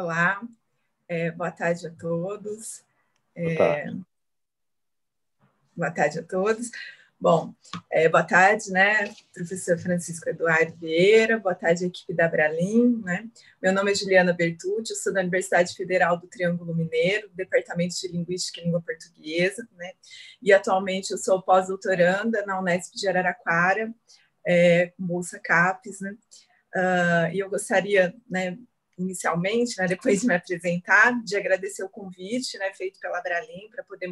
Olá, é, boa tarde a todos. É, boa tarde. boa tarde a todos. Bom, é, boa tarde, né, professor Francisco Eduardo Vieira, boa tarde, equipe da Bralim, né? Meu nome é Juliana Bertucci, sou da Universidade Federal do Triângulo Mineiro, Departamento de Linguística e Língua Portuguesa, né? E atualmente eu sou pós-doutoranda na Unesp de Araraquara, é, bolsa CAPES, né? Uh, e eu gostaria, né, inicialmente, né, depois de me apresentar, de agradecer o convite né, feito pela Bralim para poder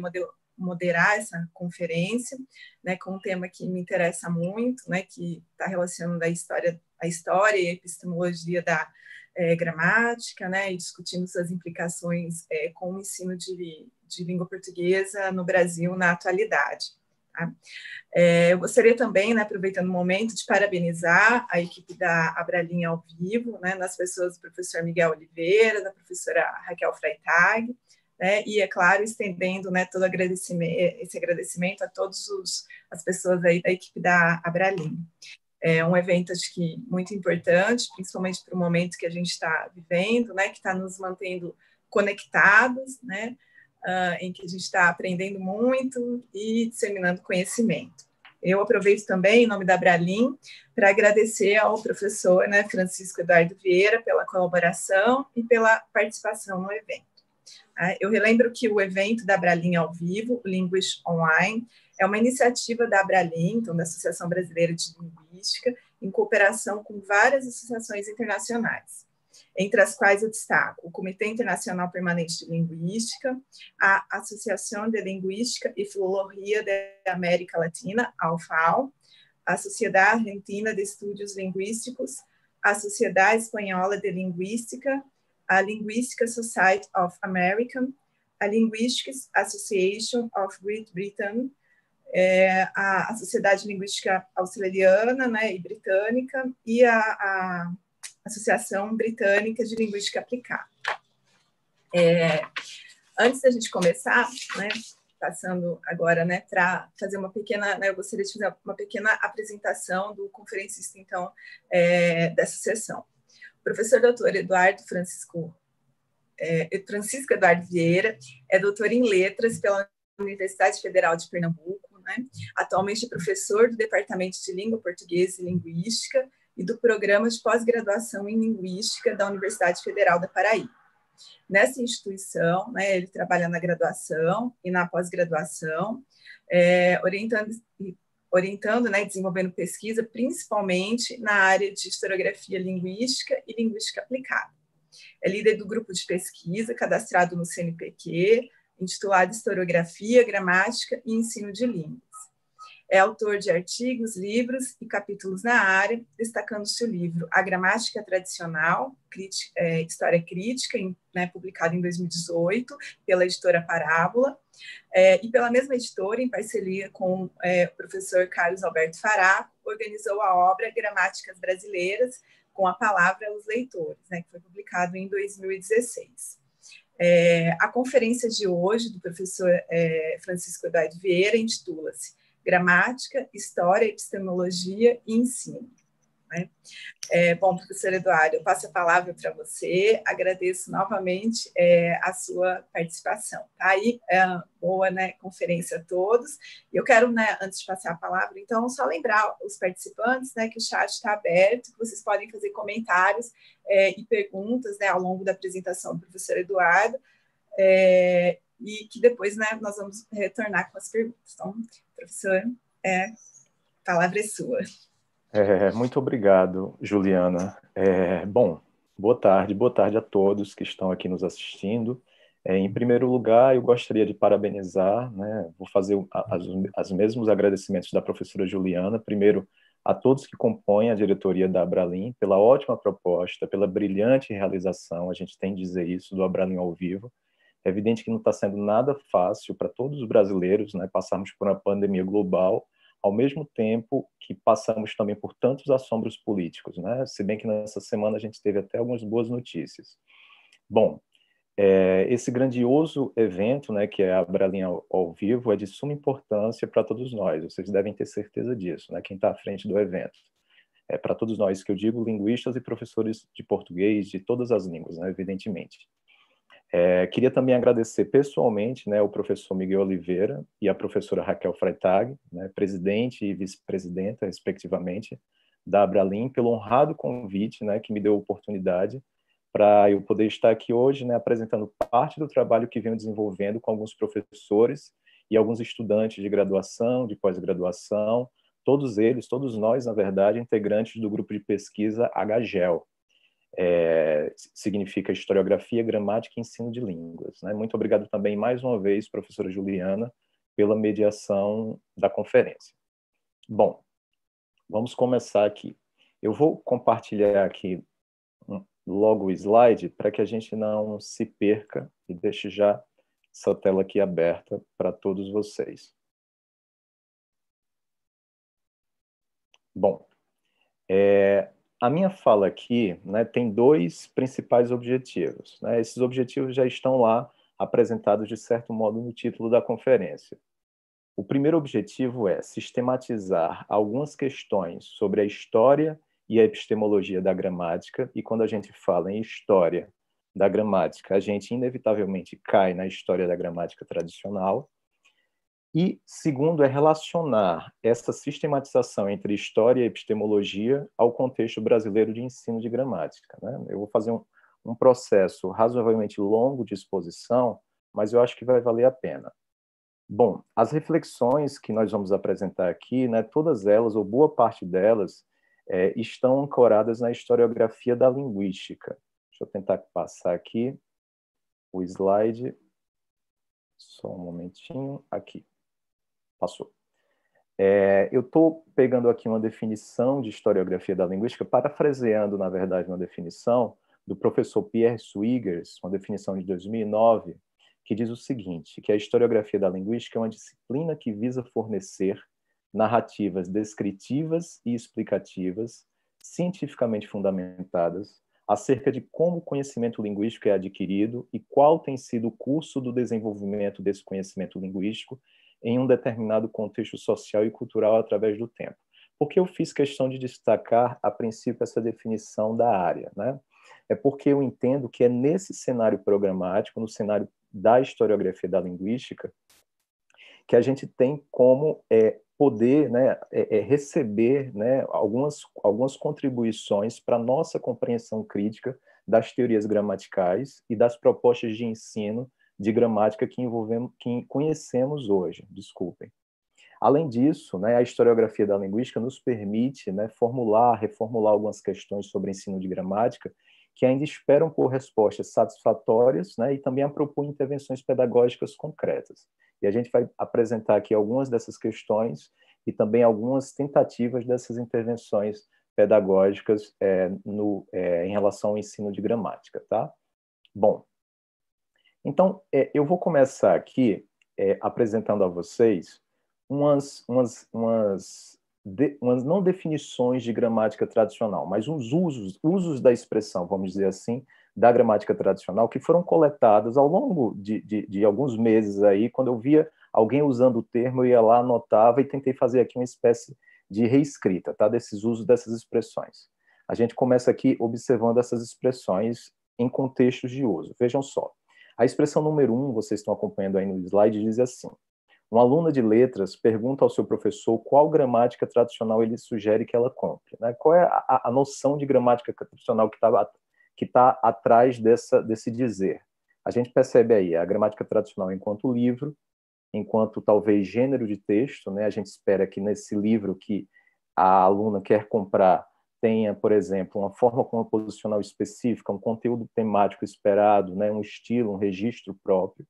moderar essa conferência, né, com um tema que me interessa muito, né, que está relacionando a história, a história e a epistemologia da é, gramática, né, e discutindo suas implicações é, com o ensino de, de língua portuguesa no Brasil na atualidade. Tá? É, eu gostaria também, né, aproveitando o momento, de parabenizar a equipe da Abralinha ao vivo, né, nas pessoas do professor Miguel Oliveira, da professora Raquel Freitag, né, e, é claro, estendendo né, todo agradecimento, esse agradecimento a todas as pessoas aí da equipe da Abralinha. É um evento, acho que, muito importante, principalmente para o momento que a gente está vivendo, né, que está nos mantendo conectados, né, uh, em que a gente está aprendendo muito e disseminando conhecimento. Eu aproveito também, em nome da Bralim, para agradecer ao professor né, Francisco Eduardo Vieira pela colaboração e pela participação no evento. Ah, eu relembro que o evento da Bralim ao vivo, Linguish Online, é uma iniciativa da Abralim, então da Associação Brasileira de Linguística, em cooperação com várias associações internacionais entre as quais eu destaco o Comitê Internacional Permanente de Linguística, a Associação de Linguística e Filologia da América Latina, ALFAL, a Sociedade Argentina de Estudos Linguísticos, a Sociedade Espanhola de Linguística, a Linguistic Society of America, a Linguistics Association of Great Britain, é, a, a, Sociedade Linguística Australiana né, e Britânica, e a, a Associação Britânica de Linguística Aplicada. É, antes da gente começar, né, passando agora né, para fazer uma pequena, né, eu gostaria de fazer uma pequena apresentação do conferencista, então, é, dessa sessão. O professor doutor Eduardo Francisco, é, Francisco Eduardo Vieira é doutor em letras pela Universidade Federal de Pernambuco, né? atualmente é professor do Departamento de Língua Portuguesa e Linguística e do Programa de Pós-Graduação em Linguística da Universidade Federal da Paraíba. Nessa instituição, né, ele trabalha na graduação e na pós-graduação, é, orientando, orientando né, desenvolvendo pesquisa, principalmente na área de historiografia linguística e linguística aplicada. É líder do grupo de pesquisa cadastrado no CNPq, intitulado Historiografia, Gramática e Ensino de Língua. É autor de artigos, livros e capítulos na área, destacando-se o livro A Gramática Tradicional, Crítica, é, História Crítica, em, né, publicado em 2018 pela editora Parábola, é, e pela mesma editora, em parceria com é, o professor Carlos Alberto Fará, organizou a obra Gramáticas Brasileiras, com a palavra aos leitores, né, que foi publicado em 2016. É, a conferência de hoje do professor é, Francisco Eduardo Vieira intitula-se gramática, história, epistemologia e ensino. Né? É, bom, professor Eduardo, eu passo a palavra para você, agradeço novamente é, a sua participação. Tá aí, é, boa né, conferência a todos. Eu quero, né, antes de passar a palavra, então, só lembrar os participantes né, que o chat está aberto, que vocês podem fazer comentários é, e perguntas né, ao longo da apresentação do professor Eduardo. É, e que depois né, nós vamos retornar com as perguntas. Então, Professor, é, a palavra é sua. É, muito obrigado, Juliana. É, bom, boa tarde, boa tarde a todos que estão aqui nos assistindo. É, em primeiro lugar, eu gostaria de parabenizar, né, vou fazer os mesmos agradecimentos da professora Juliana. Primeiro, a todos que compõem a diretoria da Abralim pela ótima proposta, pela brilhante realização, a gente tem que dizer isso, do Abralim ao vivo. É evidente que não está sendo nada fácil para todos os brasileiros, né, passarmos por uma pandemia global, ao mesmo tempo que passamos também por tantos assombros políticos, né? Se bem que nessa semana a gente teve até algumas boas notícias. Bom, é, esse grandioso evento, né, que é a Bralinha ao, ao vivo, é de suma importância para todos nós. Vocês devem ter certeza disso, né? Quem está à frente do evento, é para todos nós que eu digo, linguistas e professores de português de todas as línguas, né? Evidentemente. É, queria também agradecer pessoalmente né, o professor Miguel Oliveira e a professora Raquel Freitag, né, presidente e vice-presidenta, respectivamente, da Abralim, pelo honrado convite né, que me deu a oportunidade para eu poder estar aqui hoje né, apresentando parte do trabalho que venho desenvolvendo com alguns professores e alguns estudantes de graduação, de pós-graduação, todos eles, todos nós, na verdade, integrantes do grupo de pesquisa HGEL, é, significa historiografia, gramática e ensino de línguas. Né? Muito obrigado também, mais uma vez, professora Juliana, pela mediação da conferência. Bom, vamos começar aqui. Eu vou compartilhar aqui logo o slide para que a gente não se perca e deixe já essa tela aqui aberta para todos vocês. Bom, é, a minha fala aqui né, tem dois principais objetivos. Né? Esses objetivos já estão lá apresentados, de certo modo, no título da conferência. O primeiro objetivo é sistematizar algumas questões sobre a história e a epistemologia da gramática, e quando a gente fala em história da gramática, a gente inevitavelmente cai na história da gramática tradicional, e segundo é relacionar essa sistematização entre história e epistemologia ao contexto brasileiro de ensino de gramática. Né? Eu vou fazer um, um processo razoavelmente longo de exposição, mas eu acho que vai valer a pena. Bom, as reflexões que nós vamos apresentar aqui, né, todas elas, ou boa parte delas, é, estão ancoradas na historiografia da linguística. Deixa eu tentar passar aqui o slide. Só um momentinho. Aqui. Passou. É, eu estou pegando aqui uma definição de historiografia da linguística, parafraseando, na verdade, uma definição do professor Pierre Swiggers, uma definição de 2009, que diz o seguinte, que a historiografia da linguística é uma disciplina que visa fornecer narrativas descritivas e explicativas cientificamente fundamentadas acerca de como o conhecimento linguístico é adquirido e qual tem sido o curso do desenvolvimento desse conhecimento linguístico em um determinado contexto social e cultural através do tempo. Porque eu fiz questão de destacar, a princípio, essa definição da área, né? É porque eu entendo que é nesse cenário programático, no cenário da historiografia da linguística, que a gente tem como é, poder né, é, é receber né, algumas, algumas contribuições para a nossa compreensão crítica das teorias gramaticais e das propostas de ensino de gramática que, envolvemos, que conhecemos hoje. Desculpem. Além disso, né, a historiografia da linguística nos permite né, formular, reformular algumas questões sobre ensino de gramática que ainda esperam por respostas satisfatórias né, e também propõe intervenções pedagógicas concretas. E a gente vai apresentar aqui algumas dessas questões e também algumas tentativas dessas intervenções pedagógicas é, no, é, em relação ao ensino de gramática. Tá? Bom, então, é, eu vou começar aqui é, apresentando a vocês umas, umas, umas, de, umas não definições de gramática tradicional, mas uns usos, usos da expressão, vamos dizer assim, da gramática tradicional que foram coletadas ao longo de, de, de, alguns meses aí, quando eu via alguém usando o termo, eu ia lá, anotava e tentei fazer aqui uma espécie de reescrita, tá? Desses usos dessas expressões. A gente começa aqui observando essas expressões em contextos de uso. Vejam só. A expressão número um, vocês estão acompanhando aí no slide, diz assim: uma aluna de letras pergunta ao seu professor qual gramática tradicional ele sugere que ela compre. Né? Qual é a, a, noção de gramática tradicional que está que tá atrás dessa, desse dizer? A gente percebe aí a gramática tradicional enquanto livro, enquanto talvez gênero de texto. Né? A gente espera que nesse livro que a aluna quer comprar tenha, por exemplo, uma forma composicional específica, um conteúdo temático esperado, né, um estilo, um registro próprio.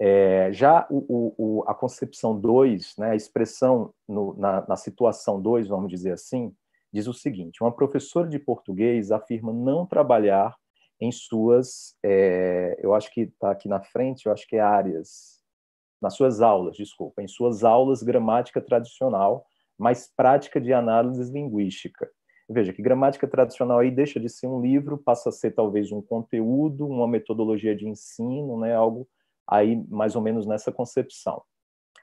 É, já o, o, a concepção 2, né, a expressão no, na, na situação 2, vamos dizer assim, diz o seguinte: uma professora de português afirma não trabalhar em suas, é, eu acho que está aqui na frente, eu acho que é áreas, nas suas aulas, desculpa, em suas aulas gramática tradicional, mais prática de análise linguística. Veja que gramática tradicional aí deixa de ser um livro, passa a ser talvez um conteúdo, uma metodologia de ensino, né, algo aí mais ou menos nessa concepção.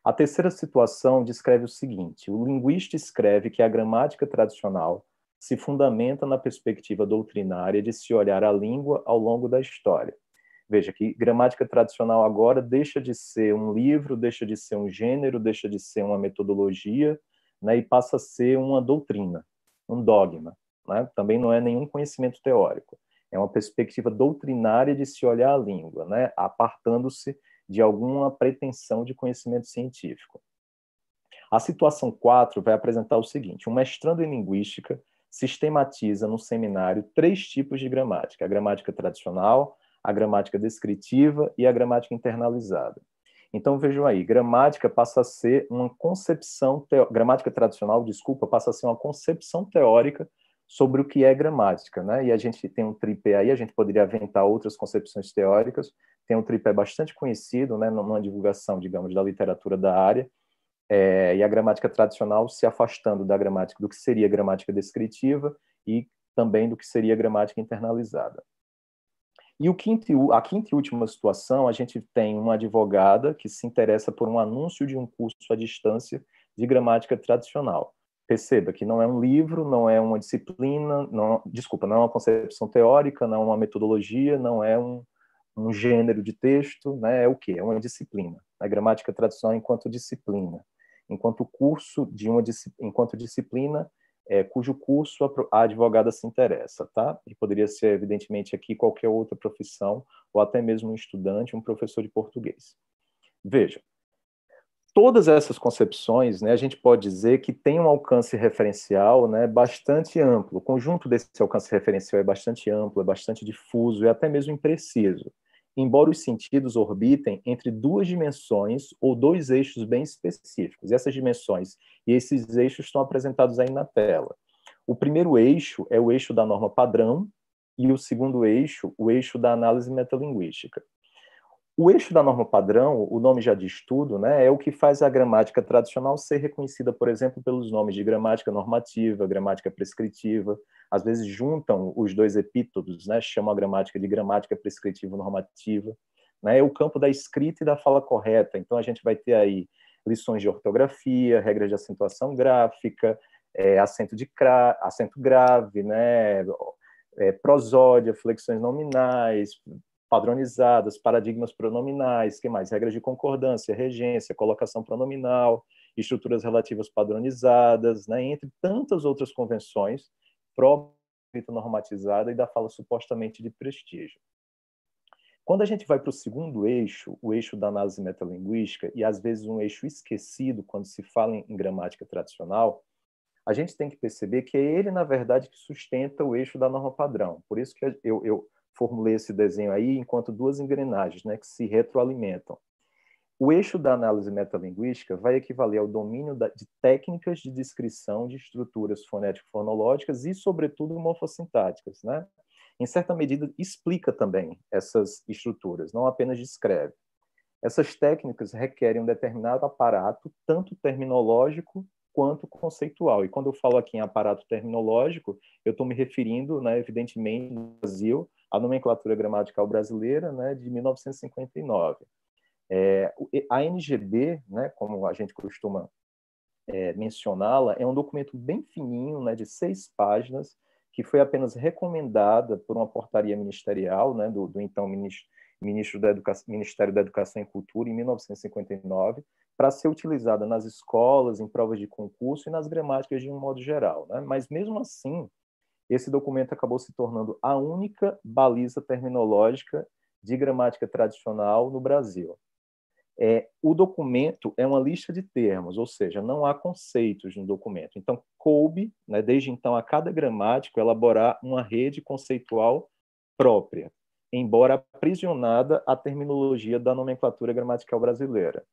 A terceira situação descreve o seguinte: o linguista escreve que a gramática tradicional se fundamenta na perspectiva doutrinária de se olhar a língua ao longo da história. Veja que gramática tradicional agora deixa de ser um livro, deixa de ser um gênero, deixa de ser uma metodologia, né, e passa a ser uma doutrina, um dogma. Né? Também não é nenhum conhecimento teórico. É uma perspectiva doutrinária de se olhar a língua, né, apartando-se de alguma pretensão de conhecimento científico. A situação 4 vai apresentar o seguinte: um mestrando em linguística sistematiza no seminário três tipos de gramática: a gramática tradicional, a gramática descritiva e a gramática internalizada. Então vejam aí, gramática passa a ser uma concepção te... gramática tradicional, desculpa, passa a ser uma concepção teórica sobre o que é gramática, né? E a gente tem um tripé aí, a gente poderia aventar outras concepções teóricas. Tem um tripé bastante conhecido, né, numa divulgação, digamos, da literatura da área. É, e a gramática tradicional se afastando da gramática do que seria gramática descritiva e também do que seria gramática internalizada. E o quinto, a quinta e última situação, a gente tem uma advogada que se interessa por um anúncio de um curso à distância de gramática tradicional. Perceba que não é um livro, não é uma disciplina, não, desculpa, não é uma concepção teórica, não é uma metodologia, não é um, um gênero de texto, né? é o que? É uma disciplina. A gramática tradicional enquanto disciplina, enquanto curso de uma enquanto disciplina é, cujo curso a, a advogada se interessa, tá? E poderia ser, evidentemente, aqui qualquer outra profissão, ou até mesmo um estudante, um professor de português. Veja, todas essas concepções, né, a gente pode dizer que tem um alcance referencial né, bastante amplo. O conjunto desse alcance referencial é bastante amplo, é bastante difuso e é até mesmo impreciso embora os sentidos orbitem entre duas dimensões ou dois eixos bem específicos. E essas dimensões e esses eixos estão apresentados aí na tela. O primeiro eixo é o eixo da norma padrão e o segundo eixo, o eixo da análise metalinguística. O eixo da norma padrão, o nome já diz tudo, né, é o que faz a gramática tradicional ser reconhecida, por exemplo, pelos nomes de gramática normativa, gramática prescritiva. Às vezes juntam os dois epítodos, né, chamam a gramática de gramática prescritiva normativa. Né, é o campo da escrita e da fala correta. Então a gente vai ter aí lições de ortografia, regras de acentuação gráfica, é, acento, de cra... acento grave, né, é, prosódia, flexões nominais, padronizadas, paradigmas pronominais, que mais? Regras de concordância, regência, colocação pronominal, estruturas relativas padronizadas, né? entre tantas outras convenções pró normatizada e da fala supostamente de prestígio. Quando a gente vai para o segundo eixo, o eixo da análise metalinguística, e às vezes um eixo esquecido quando se fala em gramática tradicional, a gente tem que perceber que é ele, na verdade, que sustenta o eixo da norma padrão. Por isso que eu, eu formulei esse desenho aí enquanto duas engrenagens né, que se retroalimentam. O eixo da análise metalinguística vai equivaler ao domínio de técnicas de descrição de estruturas fonético-fonológicas e, sobretudo, morfossintáticas. Né? Em certa medida, explica também essas estruturas, não apenas descreve. Essas técnicas requerem um determinado aparato, tanto terminológico quanto conceitual. E quando eu falo aqui em aparato terminológico, eu estou me referindo, né, evidentemente, no Brasil, a nomenclatura gramatical brasileira né, de 1959. É, a NGB, né, como a gente costuma é, mencioná-la, é um documento bem fininho, né, de seis páginas, que foi apenas recomendada por uma portaria ministerial né, do, do então ministro, ministro da Educação, Ministério da Educação e Cultura, em 1959, para ser utilizada nas escolas, em provas de concurso e nas gramáticas de um modo geral. Né? Mas, mesmo assim, esse documento acabou se tornando a única baliza terminológica de gramática tradicional no Brasil. É, o documento é uma lista de termos, ou seja, não há conceitos no documento. Então, coube, né, desde então, a cada gramático elaborar uma rede conceitual própria, embora aprisionada à terminologia da nomenclatura gramatical brasileira.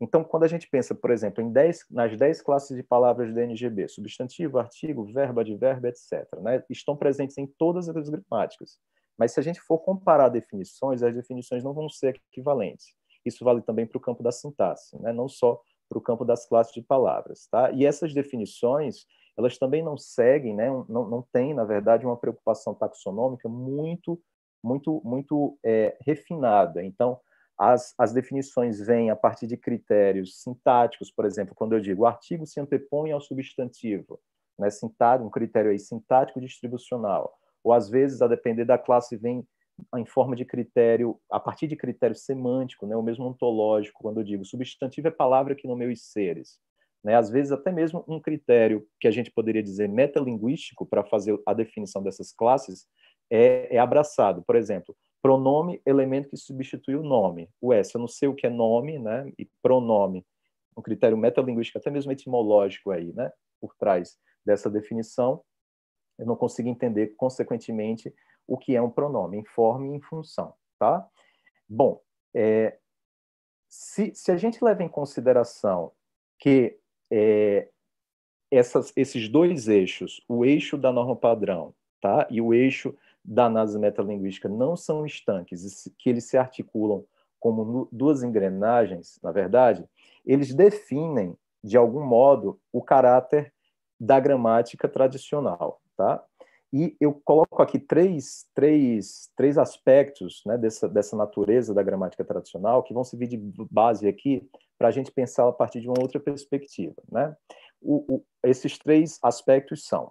Então, quando a gente pensa, por exemplo, em dez, nas 10 classes de palavras do NGB, substantivo, artigo, verbo, adverbo, etc., né, estão presentes em todas as gramáticas. Mas se a gente for comparar definições, as definições não vão ser equivalentes. Isso vale também para o campo da sintaxe, né, não só para o campo das classes de palavras. Tá? E essas definições, elas também não seguem, né, não, não têm, na verdade, uma preocupação taxonômica muito muito muito é, refinada. Então, as, as definições vêm a partir de critérios sintáticos, por exemplo, quando eu digo o artigo se antepõe ao substantivo, né, sintado um critério aí sintático distribucional, ou às vezes, a depender da classe, vem em forma de critério, a partir de critério semântico, né, ou mesmo ontológico, quando eu digo substantivo é palavra que nomeia os seres. Né, às vezes, até mesmo um critério que a gente poderia dizer metalinguístico para fazer a definição dessas classes é, é abraçado. Por exemplo, Pronome, elemento que substitui o nome. O S, eu não sei o que é nome, né? E pronome, um critério metalinguístico, até mesmo etimológico aí, né? Por trás dessa definição, eu não consigo entender, consequentemente, o que é um pronome, em forma e em função, tá? Bom, é, se, se a gente leva em consideração que é, essas, esses dois eixos, o eixo da norma padrão tá? e o eixo da análise metalinguística não são estanques, que eles se articulam como duas engrenagens, na verdade, eles definem, de algum modo, o caráter da gramática tradicional. Tá? E eu coloco aqui três, três, três aspectos né, dessa, dessa natureza da gramática tradicional que vão servir de base aqui para a gente pensar a partir de uma outra perspectiva. Né? O, o, esses três aspectos são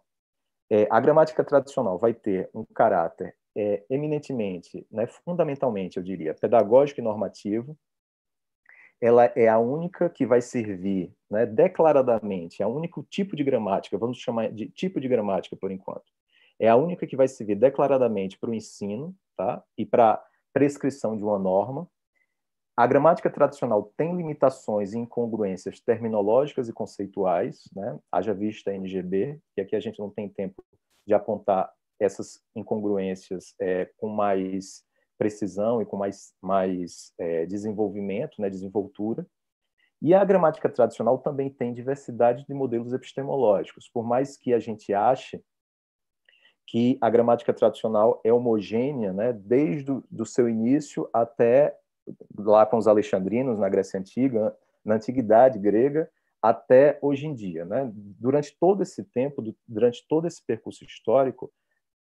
é, a gramática tradicional vai ter um caráter é, eminentemente, né, fundamentalmente, eu diria, pedagógico e normativo. Ela é a única que vai servir né, declaradamente, é o único tipo de gramática, vamos chamar de tipo de gramática por enquanto, é a única que vai servir declaradamente para o ensino tá, e para prescrição de uma norma, a gramática tradicional tem limitações e incongruências terminológicas e conceituais, né? haja vista a NGB, e aqui a gente não tem tempo de apontar essas incongruências é, com mais precisão e com mais, mais é, desenvolvimento, né, desenvoltura. E a gramática tradicional também tem diversidade de modelos epistemológicos, por mais que a gente ache que a gramática tradicional é homogênea, né, desde o do seu início até lá com os alexandrinos na Grécia Antiga, na Antiguidade Grega, até hoje em dia. Né? Durante todo esse tempo, durante todo esse percurso histórico,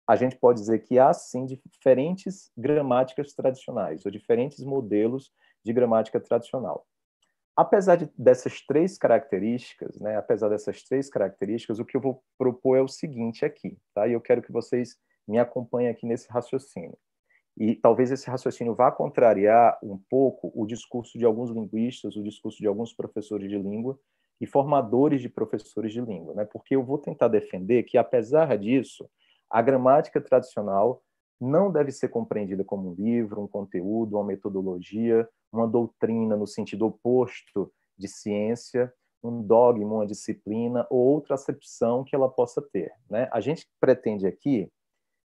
a gente pode dizer que há, sim, diferentes gramáticas tradicionais, ou diferentes modelos de gramática tradicional. Apesar de, dessas três características, né, apesar dessas três características, o que eu vou propor é o seguinte aqui, tá? E eu quero que vocês me acompanhem aqui nesse raciocínio. E talvez esse raciocínio vá contrariar um pouco o discurso de alguns linguistas, o discurso de alguns professores de língua e formadores de professores de língua, né? porque eu vou tentar defender que, apesar disso, a gramática tradicional não deve ser compreendida como um livro, um conteúdo, uma metodologia, uma doutrina no sentido oposto de ciência, um dogma, uma disciplina ou outra acepção que ela possa ter. Né? A gente pretende aqui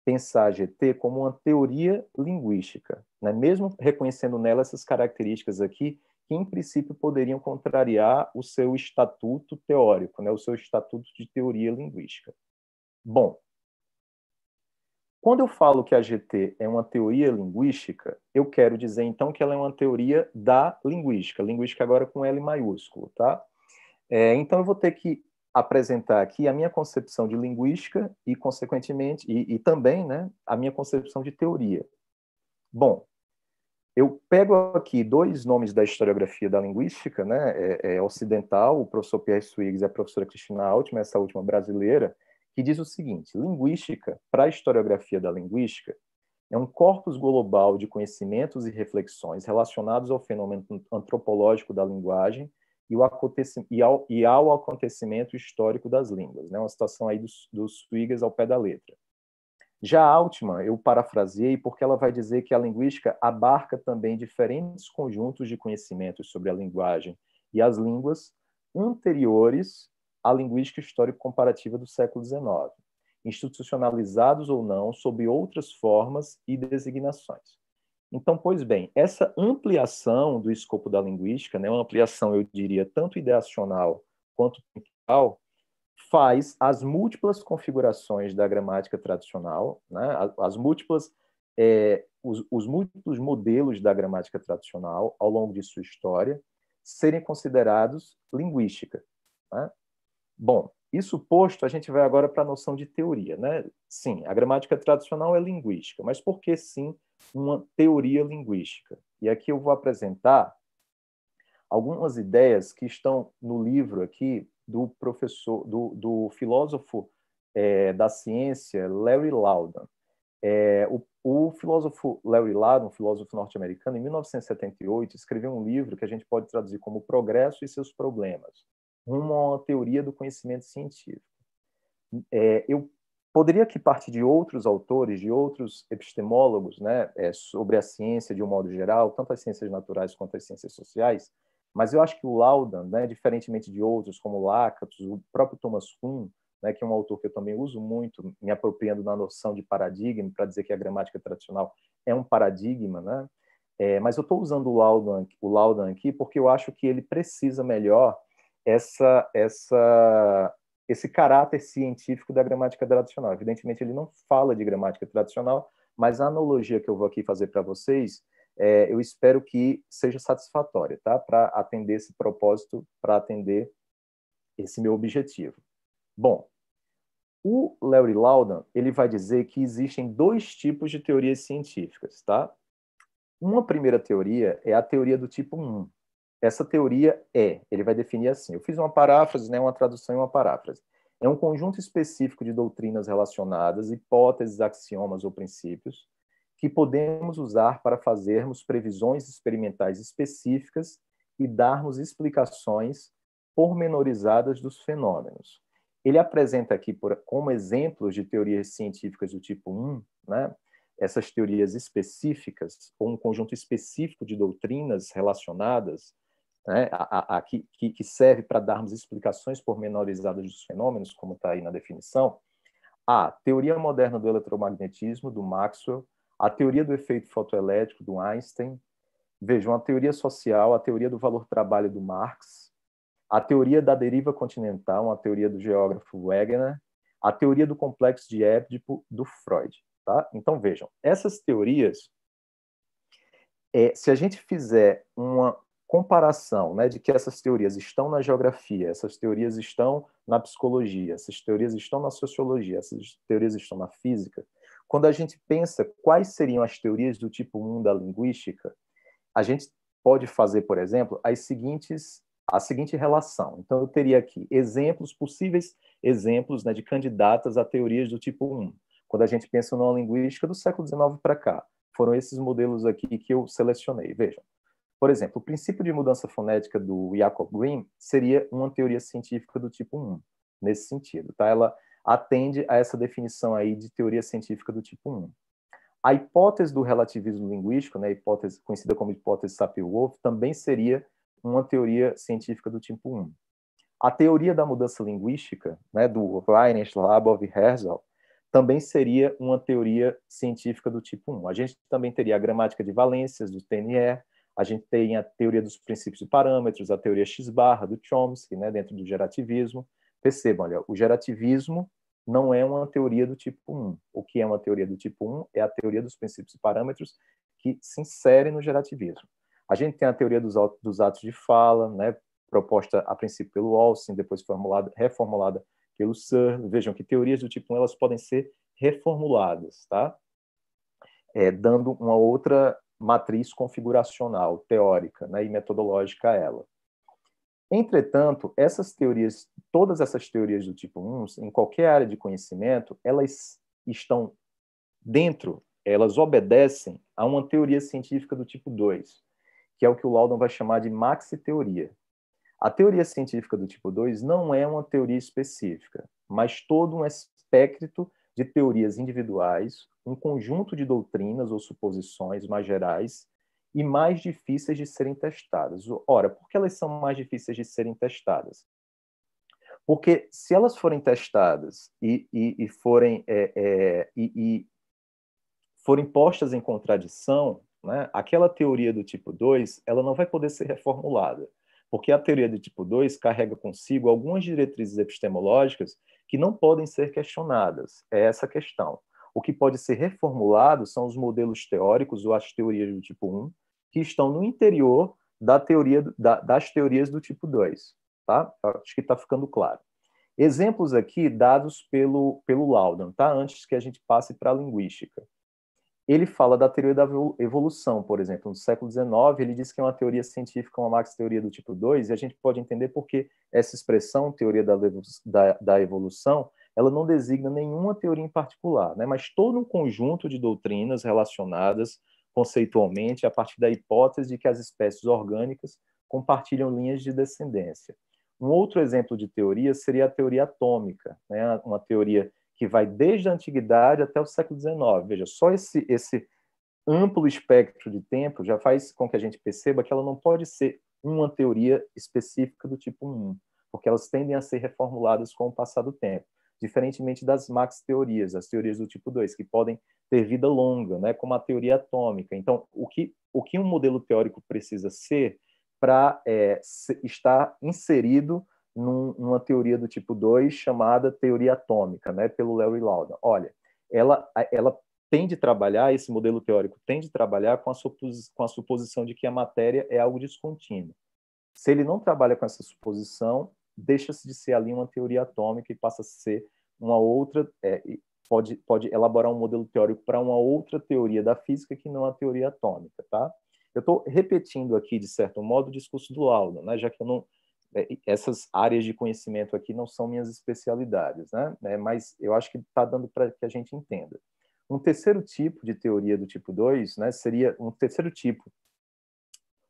pensar a GT como uma teoria linguística, né? mesmo reconhecendo nela essas características aqui, que em princípio poderiam contrariar o seu estatuto teórico, né? o seu estatuto de teoria linguística. Bom, quando eu falo que a GT é uma teoria linguística, eu quero dizer então que ela é uma teoria da linguística, linguística agora com L maiúsculo, tá? É, então eu vou ter que apresentar aqui a minha concepção de linguística e, consequentemente, e, e também né, a minha concepção de teoria. Bom, eu pego aqui dois nomes da historiografia da linguística, né, é, é ocidental, o professor Pierre Swiggs e a professora Cristina Altman, essa última brasileira, que diz o seguinte: linguística, para a historiografia da linguística, é um corpus global de conhecimentos e reflexões relacionados ao fenômeno antropológico da linguagem e, o acontecimento, e, ao, e ao acontecimento histórico das línguas. Né? Uma situação aí dos, dos ao pé da letra. Já a última, eu parafraseei porque ela vai dizer que a linguística abarca também diferentes conjuntos de conhecimentos sobre a linguagem e as línguas anteriores à linguística histórico-comparativa do século XIX, institucionalizados ou não sob outras formas e designações. Então, pois bem, essa ampliação do escopo da linguística, né, uma ampliação, eu diria, tanto ideacional quanto temporal, faz as múltiplas configurações da gramática tradicional, né, as múltiplas é, os, os, múltiplos modelos da gramática tradicional ao longo de sua história serem considerados linguística. Né? Bom, isso posto, a gente vai agora para a noção de teoria. Né? Sim, a gramática tradicional é linguística, mas por que sim uma teoria linguística. E aqui eu vou apresentar algumas ideias que estão no livro aqui do professor, do, do filósofo é, da ciência Larry Loudon. É, o, o, filósofo Larry Loudon, um filósofo norte-americano, em 1978 escreveu um livro que a gente pode traduzir como Progresso e seus Problemas, uma teoria do conhecimento científico. É, eu Poderia que parte de outros autores, de outros epistemólogos, né, é, sobre a ciência de um modo geral, tanto as ciências naturais quanto as ciências sociais, mas eu acho que o Laudan, né, diferentemente de outros como Lacatz, o próprio Thomas Kuhn, né, que é um autor que eu também uso muito, me apropriando da noção de paradigma para dizer que a gramática tradicional é um paradigma, né? É, mas eu estou usando o Laudan, o Laudan aqui porque eu acho que ele precisa melhor essa essa esse caráter científico da gramática tradicional. Evidentemente, ele não fala de gramática tradicional, mas a analogia que eu vou aqui fazer para vocês, é, eu espero que seja satisfatória, tá? Para atender esse propósito, para atender esse meu objetivo. Bom, o Larry Laudan ele vai dizer que existem dois tipos de teorias científicas, tá? Uma primeira teoria é a teoria do tipo 1, essa teoria é, ele vai definir assim. Eu fiz uma paráfrase, né, uma tradução e uma paráfrase. É um conjunto específico de doutrinas relacionadas, hipóteses, axiomas ou princípios que podemos usar para fazermos previsões experimentais específicas e darmos explicações pormenorizadas dos fenômenos. Ele apresenta aqui por, como exemplos de teorias científicas do tipo 1, né, essas teorias específicas, ou um conjunto específico de doutrinas relacionadas, né, a, a, que, que serve para darmos explicações pormenorizadas dos fenômenos, como está aí na definição, a teoria moderna do eletromagnetismo, do Maxwell, a teoria do efeito fotoelétrico, do Einstein, vejam, a teoria social, a teoria do valor-trabalho, do Marx, a teoria da deriva continental, a teoria do geógrafo Wegener, a teoria do complexo de Édipo, do Freud. Tá? Então, vejam, essas teorias, é, se a gente fizer uma comparação né, de que essas teorias estão na geografia, essas teorias estão na psicologia, essas teorias estão na sociologia, essas teorias estão na física, quando a gente pensa quais seriam as teorias do tipo 1 da linguística, a gente pode fazer, por exemplo, as seguintes a seguinte relação. Então, eu teria aqui exemplos, possíveis exemplos né, de candidatas a teorias do tipo 1. Quando a gente pensa numa linguística do século XIX para cá, foram esses modelos aqui que eu selecionei. Vejam, por exemplo, o princípio de mudança fonética do Jacob Grimm seria uma teoria científica do tipo 1, nesse sentido. Tá? Ela atende a essa definição aí de teoria científica do tipo 1. A hipótese do relativismo linguístico, né, hipótese conhecida como hipótese Sapir-Whorf, também seria uma teoria científica do tipo 1. A teoria da mudança linguística, né, do Reiner, Labov e Herzl, também seria uma teoria científica do tipo 1. A gente também teria a gramática de valências do TNE, a gente tem a teoria dos princípios e parâmetros, a teoria X-barra do Chomsky, né, dentro do gerativismo. Percebam, olha, o gerativismo não é uma teoria do tipo 1. O que é uma teoria do tipo 1 é a teoria dos princípios e parâmetros que se insere no gerativismo. A gente tem a teoria dos, dos atos de fala, né, proposta a princípio pelo Olsen, depois formulada, reformulada pelo Searle. Vejam que teorias do tipo 1 elas podem ser reformuladas, tá? É, dando uma outra matriz configuracional teórica né, e metodológica a ela. Entretanto, essas teorias, todas essas teorias do tipo 1, em qualquer área de conhecimento, elas estão dentro, elas obedecem a uma teoria científica do tipo 2, que é o que o Laudon vai chamar de maxi-teoria. A teoria científica do tipo 2 não é uma teoria específica, mas todo um espectro de teorias individuais, um conjunto de doutrinas ou suposições mais gerais e mais difíceis de serem testadas. Ora, por que elas são mais difíceis de serem testadas? Porque se elas forem testadas e, e, e forem é, é, e, e, forem postas em contradição, né, aquela teoria do tipo 2 ela não vai poder ser reformulada, porque a teoria do tipo 2 carrega consigo algumas diretrizes epistemológicas que não podem ser questionadas. É essa a questão. O que pode ser reformulado são os modelos teóricos ou as teorias do tipo 1, que estão no interior da teoria, da, das teorias do tipo 2. Tá? Acho que está ficando claro. Exemplos aqui dados pelo, pelo laudan tá? antes que a gente passe para a linguística ele fala da teoria da evolução, por exemplo, no século XIX, ele diz que é uma teoria científica, uma max-teoria do tipo 2, e a gente pode entender porque essa expressão, teoria da, da, da evolução, ela não designa nenhuma teoria em particular, né? mas todo um conjunto de doutrinas relacionadas conceitualmente a partir da hipótese de que as espécies orgânicas compartilham linhas de descendência. Um outro exemplo de teoria seria a teoria atômica, né? uma teoria que vai desde a antiguidade até o século XIX. Veja, só esse, esse amplo espectro de tempo já faz com que a gente perceba que ela não pode ser uma teoria específica do tipo 1, porque elas tendem a ser reformuladas com o passar do tempo, diferentemente das max teorias, as teorias do tipo 2, que podem ter vida longa, né, como a teoria atômica. Então, o que, o que um modelo teórico precisa ser para é, estar inserido num, numa teoria do tipo 2 chamada teoria atômica, né, pelo Larry Lauda. Olha, ela, ela tem de trabalhar, esse modelo teórico tem de trabalhar com a, supos, com a suposição de que a matéria é algo descontínuo. Se ele não trabalha com essa suposição, deixa-se de ser ali uma teoria atômica e passa a ser uma outra, é, pode, pode elaborar um modelo teórico para uma outra teoria da física que não a teoria atômica, tá? Eu estou repetindo aqui, de certo modo, o discurso do Lauda, né? já que eu não, é, essas áreas de conhecimento aqui não são minhas especialidades, né? É, mas eu acho que está dando para que a gente entenda. Um terceiro tipo de teoria do tipo 2 né, seria um terceiro tipo,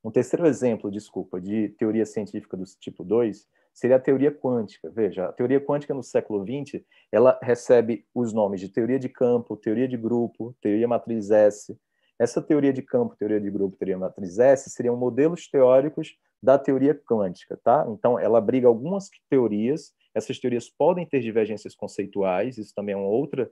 um terceiro exemplo, desculpa, de teoria científica do tipo 2 seria a teoria quântica. Veja, a teoria quântica no século XX, ela recebe os nomes de teoria de campo, teoria de grupo, teoria matriz S. Essa teoria de campo, teoria de grupo, teoria matriz S seriam modelos teóricos da teoria quântica, tá? Então, ela abriga algumas teorias. Essas teorias podem ter divergências conceituais, isso também é uma outra,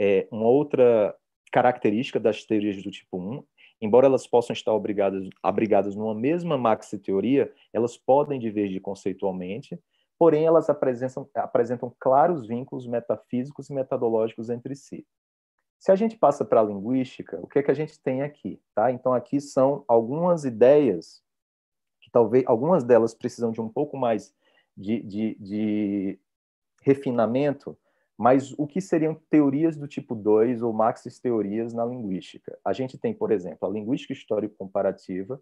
é, uma outra característica das teorias do tipo 1. Embora elas possam estar obrigadas, abrigadas numa mesma maxi-teoria, elas podem divergir conceitualmente, porém elas apresentam, apresentam claros vínculos metafísicos e metodológicos entre si. Se a gente passa para a linguística, o que é que a gente tem aqui? Tá? Então, aqui são algumas ideias que talvez algumas delas precisam de um pouco mais de, de, de refinamento, mas o que seriam teorias do tipo 2 ou maxis teorias na linguística? A gente tem, por exemplo, a linguística histórico-comparativa,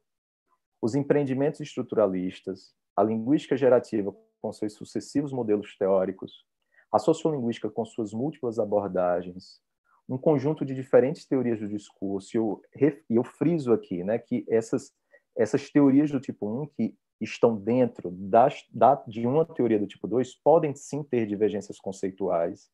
os empreendimentos estruturalistas, a linguística gerativa com seus sucessivos modelos teóricos, a sociolinguística com suas múltiplas abordagens, um conjunto de diferentes teorias do discurso, e eu, eu friso aqui né, que essas essas teorias do tipo 1 que estão dentro das, da, de uma teoria do tipo 2 podem sim ter divergências conceituais.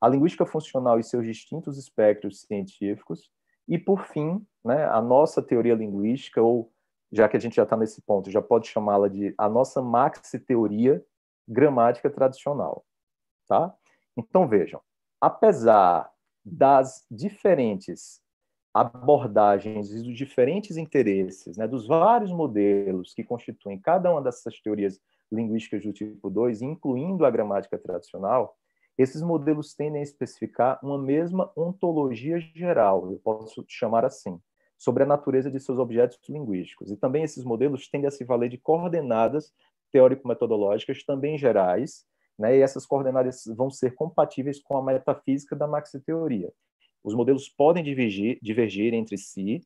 A linguística funcional e seus distintos espectros científicos. E, por fim, né, a nossa teoria linguística, ou já que a gente já está nesse ponto, já pode chamá-la de a nossa maxi-teoria gramática tradicional. Tá? Então, vejam, apesar das diferentes abordagens e dos diferentes interesses, né, dos vários modelos que constituem cada uma dessas teorias linguísticas do tipo 2, incluindo a gramática tradicional, esses modelos tendem a especificar uma mesma ontologia geral, eu posso chamar assim, sobre a natureza de seus objetos linguísticos. E também esses modelos tendem a se valer de coordenadas teórico-metodológicas também gerais, né, e essas coordenadas vão ser compatíveis com a metafísica da maxiteoria. Os modelos podem divergir, divergir entre si,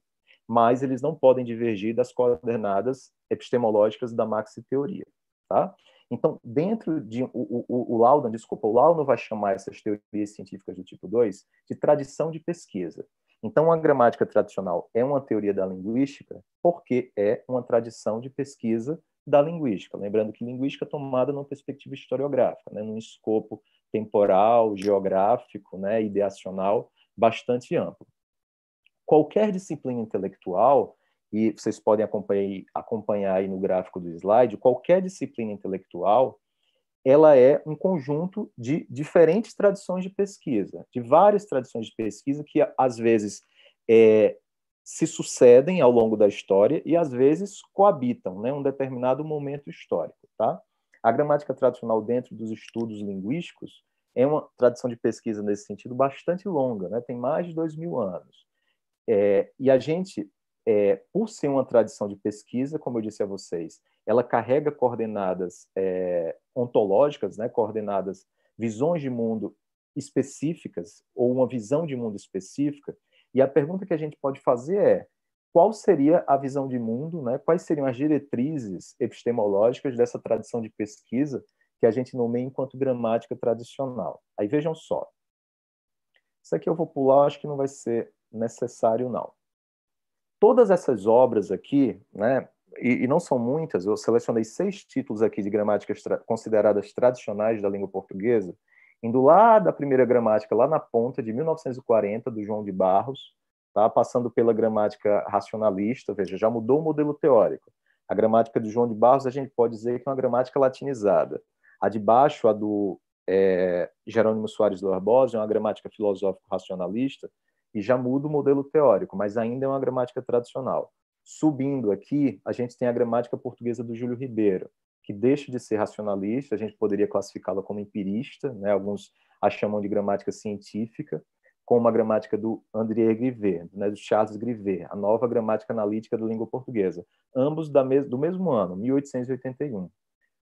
mas eles não podem divergir das coordenadas epistemológicas da maxi-teoria. Tá? Então, dentro de. O, o, o Laudan, desculpa, o Laudan vai chamar essas teorias científicas do tipo 2 de tradição de pesquisa. Então, a gramática tradicional é uma teoria da linguística porque é uma tradição de pesquisa da linguística. Lembrando que linguística é tomada numa perspectiva historiográfica, né, num escopo temporal, geográfico, né, ideacional, bastante amplo. Qualquer disciplina intelectual, e vocês podem acompanhar, acompanhar aí no gráfico do slide, qualquer disciplina intelectual, ela é um conjunto de diferentes tradições de pesquisa, de várias tradições de pesquisa que às vezes é, se sucedem ao longo da história e às vezes coabitam, né, um determinado momento histórico, tá? A gramática tradicional dentro dos estudos linguísticos, é uma tradição de pesquisa nesse sentido bastante longa, né? tem mais de dois mil anos. É, e a gente, é, por ser uma tradição de pesquisa, como eu disse a vocês, ela carrega coordenadas é, ontológicas, né? coordenadas, visões de mundo específicas, ou uma visão de mundo específica, e a pergunta que a gente pode fazer é qual seria a visão de mundo, né? quais seriam as diretrizes epistemológicas dessa tradição de pesquisa que a gente nomeia enquanto gramática tradicional. Aí vejam só. Isso aqui eu vou pular, acho que não vai ser necessário, não. Todas essas obras aqui, né, e, e não são muitas, eu selecionei seis títulos aqui de gramáticas tra consideradas tradicionais da língua portuguesa, indo lá da primeira gramática, lá na ponta, de 1940, do João de Barros, tá, passando pela gramática racionalista, veja, já mudou o modelo teórico. A gramática de João de Barros, a gente pode dizer que é uma gramática latinizada. A de baixo, a do é, Jerônimo Soares Barbosa, é uma gramática filosófico-racionalista e já muda o modelo teórico, mas ainda é uma gramática tradicional. Subindo aqui, a gente tem a gramática portuguesa do Júlio Ribeiro, que deixa de ser racionalista, a gente poderia classificá-la como empirista, né? alguns a chamam de gramática científica, como a gramática do André Grivet, né, do Charles Grivet, a nova gramática analítica da língua portuguesa, ambos da mes do mesmo ano, 1881.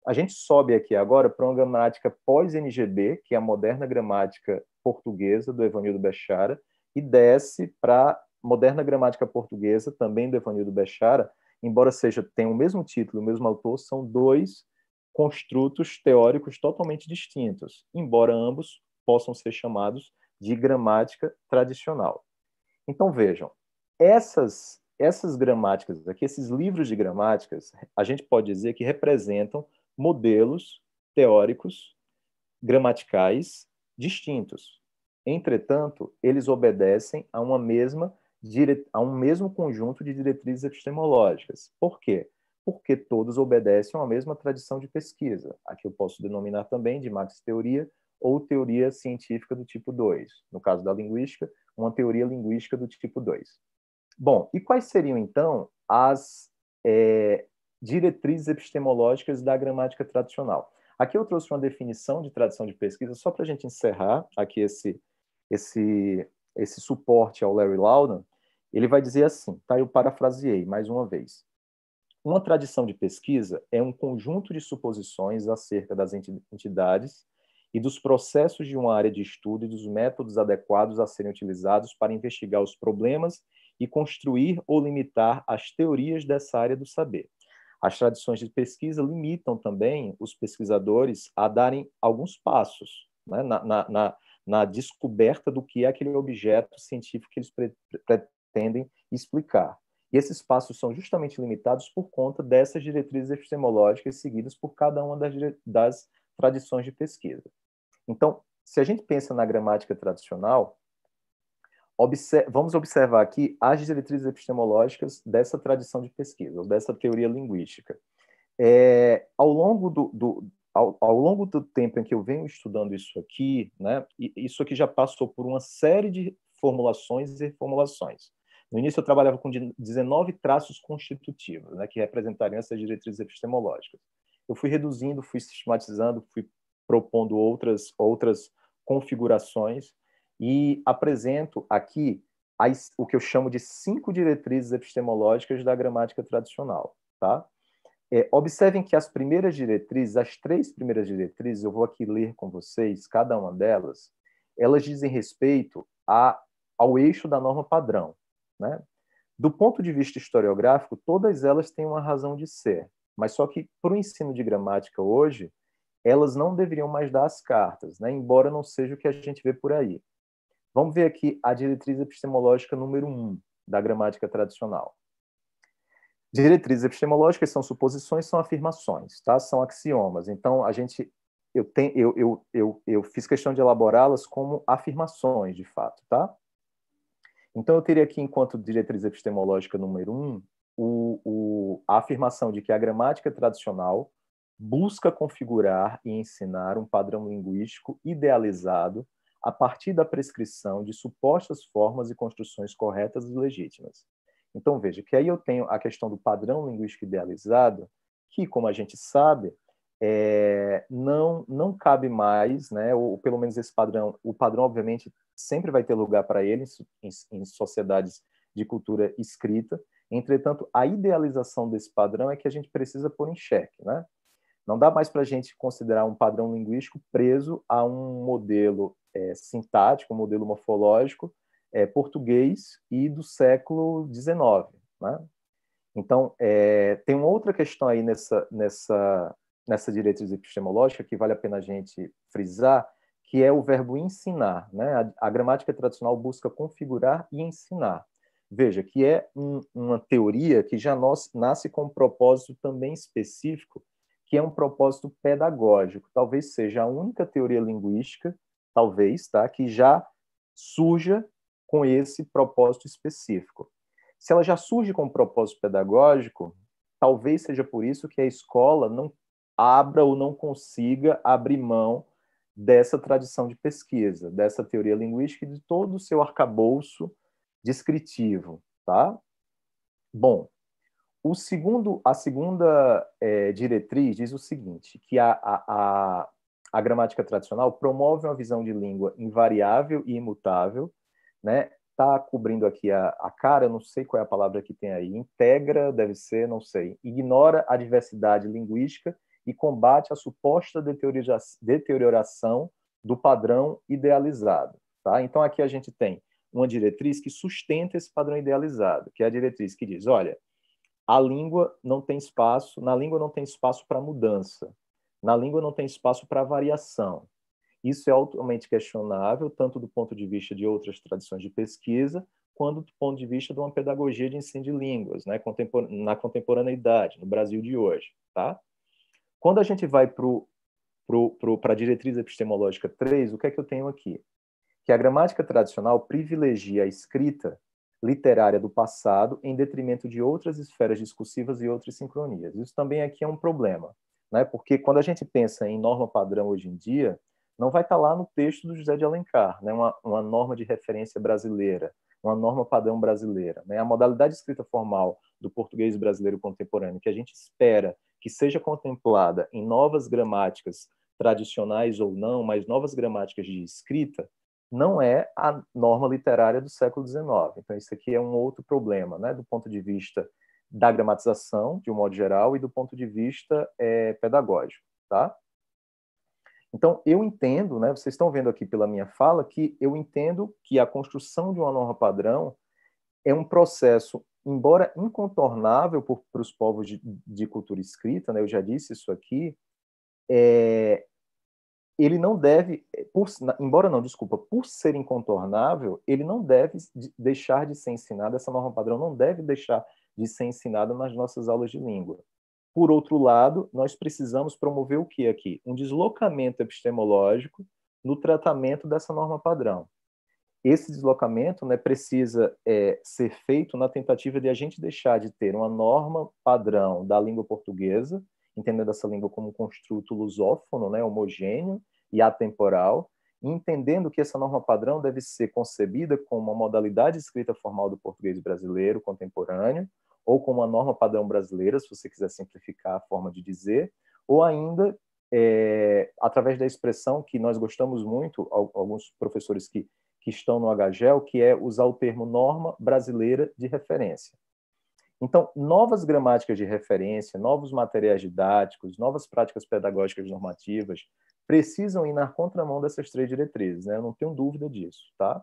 A gente sobe aqui agora para uma gramática pós-NGB, que é a moderna gramática portuguesa do Evanildo Bechara, e desce para a moderna gramática portuguesa, também do Evanildo Bechara, embora seja tenha o mesmo título, o mesmo autor, são dois construtos teóricos totalmente distintos, embora ambos possam ser chamados de gramática tradicional. Então vejam, essas essas gramáticas aqui, esses livros de gramáticas, a gente pode dizer que representam modelos teóricos, gramaticais distintos. Entretanto, eles obedecem a uma mesma a um mesmo conjunto de diretrizes epistemológicas. Por quê? Porque todos obedecem uma mesma tradição de pesquisa, a que eu posso denominar também de Max teoria ou teoria científica do tipo 2. No caso da linguística, uma teoria linguística do tipo 2. Bom, e quais seriam então as é, diretrizes epistemológicas da gramática tradicional. Aqui eu trouxe uma definição de tradição de pesquisa, só para a gente encerrar aqui esse, esse, esse suporte ao Larry Loudon. Ele vai dizer assim, tá? eu parafraseei mais uma vez. Uma tradição de pesquisa é um conjunto de suposições acerca das entidades e dos processos de uma área de estudo e dos métodos adequados a serem utilizados para investigar os problemas e construir ou limitar as teorias dessa área do saber. As tradições de pesquisa limitam também os pesquisadores a darem alguns passos né, na, na, na, descoberta do que é aquele objeto científico que eles pre pretendem explicar. E esses passos são justamente limitados por conta dessas diretrizes epistemológicas seguidas por cada uma das, das tradições de pesquisa. Então, se a gente pensa na gramática tradicional, Obser vamos observar aqui as diretrizes epistemológicas dessa tradição de pesquisa, dessa teoria linguística. É, ao, longo do, do ao, ao, longo do tempo em que eu venho estudando isso aqui, né, isso aqui já passou por uma série de formulações e reformulações. No início, eu trabalhava com 19 traços constitutivos, né, que representariam essas diretrizes epistemológicas. Eu fui reduzindo, fui sistematizando, fui propondo outras, outras configurações, e apresento aqui as, o que eu chamo de cinco diretrizes epistemológicas da gramática tradicional. Tá? É, observem que as primeiras diretrizes, as três primeiras diretrizes, eu vou aqui ler com vocês cada uma delas, elas dizem respeito a, ao eixo da norma padrão. Né? Do ponto de vista historiográfico, todas elas têm uma razão de ser, mas só que para o ensino de gramática hoje, elas não deveriam mais dar as cartas, né? embora não seja o que a gente vê por aí. Vamos ver aqui a diretriz epistemológica número 1 um da gramática tradicional. Diretrizes epistemológicas são suposições, são afirmações, tá? são axiomas. Então, a gente eu, tem, eu, eu, eu, eu fiz questão de elaborá-las como afirmações, de fato. Tá? Então, eu teria aqui, enquanto diretriz epistemológica número um, o, o, a afirmação de que a gramática tradicional busca configurar e ensinar um padrão linguístico idealizado a partir da prescrição de supostas formas e construções corretas e legítimas. Então, veja que aí eu tenho a questão do padrão linguístico idealizado, que, como a gente sabe, é, não não cabe mais, né? Ou, ou, pelo menos esse padrão, o padrão obviamente sempre vai ter lugar para ele em, em, sociedades de cultura escrita. Entretanto, a idealização desse padrão é que a gente precisa pôr em xeque, né? Não dá mais para a gente considerar um padrão linguístico preso a um modelo é, sintático, um modelo morfológico é, português e do século XIX. Né? Então, é, tem uma outra questão aí nessa, nessa, nessa diretriz epistemológica que vale a pena a gente frisar, que é o verbo ensinar. Né? A, a gramática tradicional busca configurar e ensinar. Veja, que é um, uma teoria que já nos, nasce com um propósito também específico, que é um propósito pedagógico. Talvez seja a única teoria linguística, talvez, tá, que já surja com esse propósito específico. Se ela já surge com um propósito pedagógico, talvez seja por isso que a escola não abra ou não consiga abrir mão dessa tradição de pesquisa, dessa teoria linguística e de todo o seu arcabouço descritivo, tá? Bom, o segundo, a segunda é, diretriz diz o seguinte, que a, a, a, a gramática tradicional promove uma visão de língua invariável e imutável, né? Tá cobrindo aqui a, a cara, não sei qual é a palavra que tem aí, integra, deve ser, não sei, ignora a diversidade linguística e combate a suposta deterioração do padrão idealizado, tá? Então aqui a gente tem uma diretriz que sustenta esse padrão idealizado, que é a diretriz que diz, olha, a língua não tem espaço, na língua não tem espaço para mudança, na língua não tem espaço para variação. Isso é altamente questionável, tanto do ponto de vista de outras tradições de pesquisa, quanto do ponto de vista de uma pedagogia de ensino de línguas, né, Contempor na contemporaneidade, no Brasil de hoje. Tá? Quando a gente vai para a diretriz epistemológica 3, o que é que eu tenho aqui? Que a gramática tradicional privilegia a escrita literária do passado em detrimento de outras esferas discursivas e outras sincronias. Isso também aqui é um problema, né? porque quando a gente pensa em norma padrão hoje em dia, não vai estar tá lá no texto do José de Alencar, né? uma, uma norma de referência brasileira, uma norma padrão brasileira. Né? A modalidade escrita formal do português brasileiro contemporâneo, que a gente espera que seja contemplada em novas gramáticas tradicionais ou não, mas novas gramáticas de escrita, não é a norma literária do século XIX. Então, isso aqui é um outro problema, né, do ponto de vista da gramatização, de um modo geral, e do ponto de vista é, pedagógico. Tá? Então, eu entendo, né, vocês estão vendo aqui pela minha fala, que eu entendo que a construção de uma norma padrão é um processo, embora incontornável para os povos de, de cultura escrita, né, eu já disse isso aqui, é, ele não deve, por, embora não, desculpa, por ser incontornável, ele não deve deixar de ser ensinado, essa norma padrão não deve deixar de ser ensinada nas nossas aulas de língua. Por outro lado, nós precisamos promover o que aqui? Um deslocamento epistemológico no tratamento dessa norma padrão. Esse deslocamento né, precisa é, ser feito na tentativa de a gente deixar de ter uma norma padrão da língua portuguesa entendendo essa língua como um construto lusófono, né, homogêneo e atemporal, e entendendo que essa norma padrão deve ser concebida como uma modalidade escrita formal do português brasileiro contemporâneo, ou como uma norma padrão brasileira, se você quiser simplificar a forma de dizer, ou ainda é, através da expressão que nós gostamos muito, alguns professores que, que estão no HGEL, que é usar o termo norma brasileira de referência. Então, novas gramáticas de referência, novos materiais didáticos, novas práticas pedagógicas normativas precisam ir na contramão dessas três diretrizes, né? Eu não tenho dúvida disso, tá?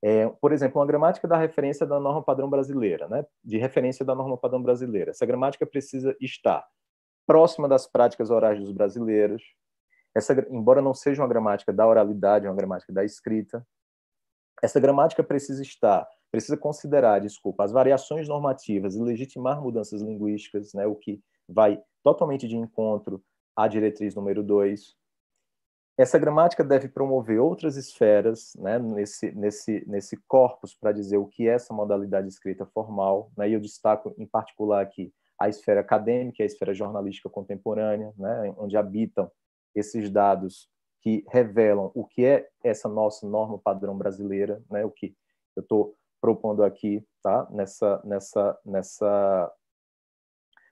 É, por exemplo, uma gramática da referência da norma padrão brasileira, né? de referência da norma padrão brasileira. Essa gramática precisa estar próxima das práticas orais dos brasileiros, essa, embora não seja uma gramática da oralidade, é uma gramática da escrita. Essa gramática precisa estar precisa considerar, desculpa, as variações normativas e legitimar mudanças linguísticas, né, o que vai totalmente de encontro à diretriz número 2. Essa gramática deve promover outras esferas né, nesse, nesse, nesse corpus para dizer o que é essa modalidade escrita formal, né, e eu destaco em particular aqui a esfera acadêmica e a esfera jornalística contemporânea, né, onde habitam esses dados que revelam o que é essa nossa norma padrão brasileira, né, o que eu estou propondo aqui, tá? Nessa, nessa, nessa,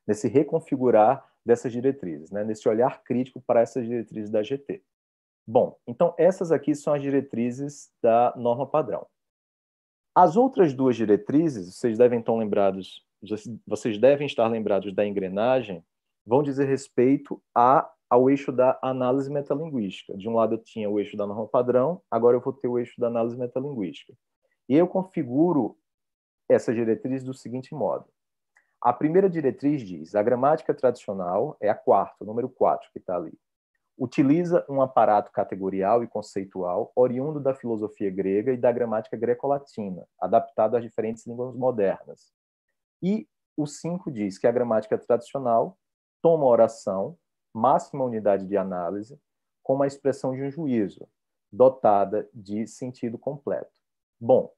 nesse reconfigurar dessas diretrizes, né? Nesse olhar crítico para essas diretrizes da GT. Bom, então essas aqui são as diretrizes da norma padrão. As outras duas diretrizes, vocês devem estar lembrados, vocês devem estar lembrados da engrenagem, vão dizer respeito a, ao eixo da análise metalinguística. De um lado eu tinha o eixo da norma padrão, agora eu vou ter o eixo da análise metalinguística. Eu configuro essa diretriz do seguinte modo. A primeira diretriz diz: a gramática tradicional é a quarta, o número 4 que está ali. Utiliza um aparato categorial e conceitual oriundo da filosofia grega e da gramática greco-latina, adaptado às diferentes línguas modernas. E o 5 diz que a gramática tradicional toma a oração, máxima unidade de análise, como a expressão de um juízo, dotada de sentido completo. Bom,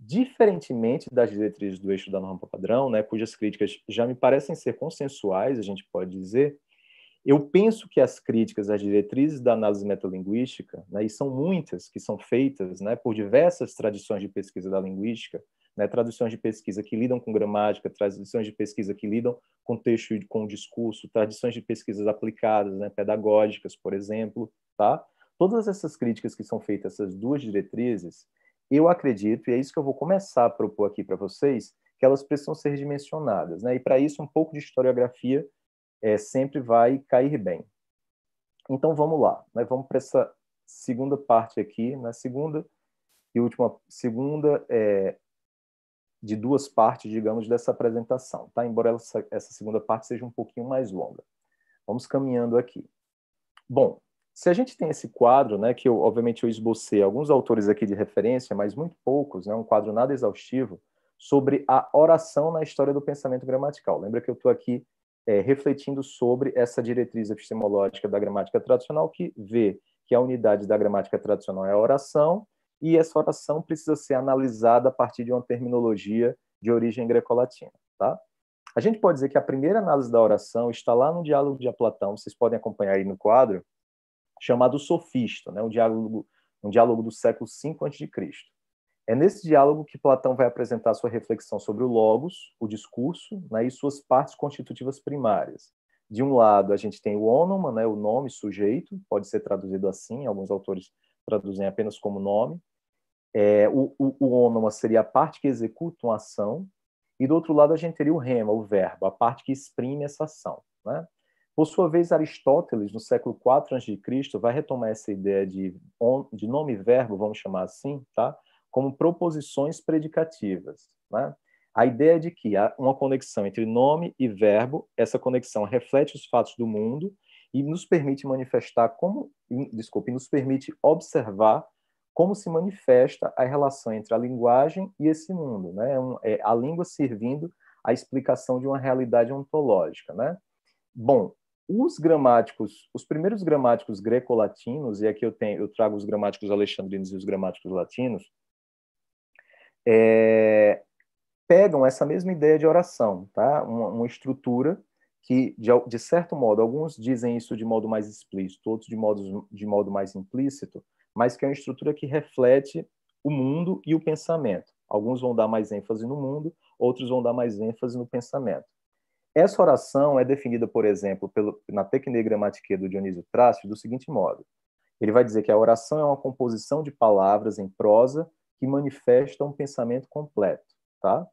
Diferentemente das diretrizes do eixo da norma padrão, né, cujas críticas já me parecem ser consensuais, a gente pode dizer, eu penso que as críticas às diretrizes da análise metalinguística, né, e são muitas que são feitas né, por diversas tradições de pesquisa da linguística, né, tradições de pesquisa que lidam com gramática, tradições de pesquisa que lidam com texto e com discurso, tradições de pesquisas aplicadas, né, pedagógicas, por exemplo, tá? Todas essas críticas que são feitas essas duas diretrizes, eu acredito, e é isso que eu vou começar a propor aqui para vocês, que elas precisam ser dimensionadas. Né? E para isso, um pouco de historiografia é, sempre vai cair bem. Então vamos lá, né? vamos para essa segunda parte aqui, na né? segunda e última, segunda é, de duas partes, digamos, dessa apresentação, tá? Embora essa, essa segunda parte seja um pouquinho mais longa. Vamos caminhando aqui. Bom, se a gente tem esse quadro, né, que eu, obviamente eu esbocei alguns autores aqui de referência, mas muito poucos, né, um quadro nada exaustivo, sobre a oração na história do pensamento gramatical. Lembra que eu estou aqui é, refletindo sobre essa diretriz epistemológica da gramática tradicional, que vê que a unidade da gramática tradicional é a oração, e essa oração precisa ser analisada a partir de uma terminologia de origem greco-latina. Tá? A gente pode dizer que a primeira análise da oração está lá no diálogo de Platão, vocês podem acompanhar aí no quadro, chamado Sofista, né? um, diálogo, um diálogo do século V a.C. É nesse diálogo que Platão vai apresentar sua reflexão sobre o logos, o discurso, né, e suas partes constitutivas primárias. De um lado, a gente tem o onoma, né, o nome, sujeito, pode ser traduzido assim, alguns autores traduzem apenas como nome. É, o, o, o onoma seria a parte que executa uma ação, e do outro lado a gente teria o rema, o verbo, a parte que exprime essa ação. Né? Por sua vez, Aristóteles, no século IV a.C., vai retomar essa ideia de, de nome e verbo, vamos chamar assim, tá? como proposições predicativas. Né? A ideia é de que há uma conexão entre nome e verbo, essa conexão reflete os fatos do mundo e nos permite manifestar como, desculpe, nos permite observar como se manifesta a relação entre a linguagem e esse mundo, né? É a língua servindo à explicação de uma realidade ontológica, né? Bom, os gramáticos, os primeiros gramáticos greco-latinos, e aqui eu, tenho, eu trago os gramáticos alexandrinos e os gramáticos latinos, é, pegam essa mesma ideia de oração, tá? uma, uma estrutura que, de, de, certo modo, alguns dizem isso de modo mais explícito, outros de modo, de modo mais implícito, mas que é uma estrutura que reflete o mundo e o pensamento. Alguns vão dar mais ênfase no mundo, outros vão dar mais ênfase no pensamento. Essa oração é definida, por exemplo, pelo, na Tecne Grammatique do Dionísio Trácio do seguinte modo. Ele vai dizer que a oração é uma composição de palavras em prosa que manifesta um pensamento completo, tá?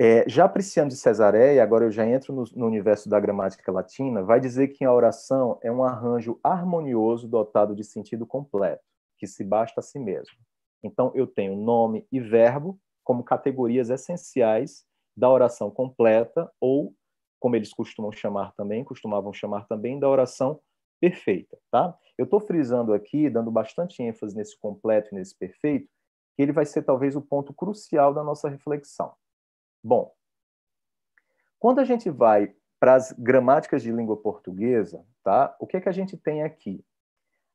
É, já Prisciano de Cesareia, agora eu já entro no, no, universo da gramática latina, vai dizer que a oração é um arranjo harmonioso dotado de sentido completo, que se basta a si mesmo. Então, eu tenho nome e verbo como categorias essenciais da oração completa ou, como eles costumam chamar também, costumavam chamar também, da oração perfeita, tá? Eu estou frisando aqui, dando bastante ênfase nesse completo e nesse perfeito, que ele vai ser talvez o ponto crucial da nossa reflexão. Bom, quando a gente vai para as gramáticas de língua portuguesa, tá? O que é que a gente tem aqui?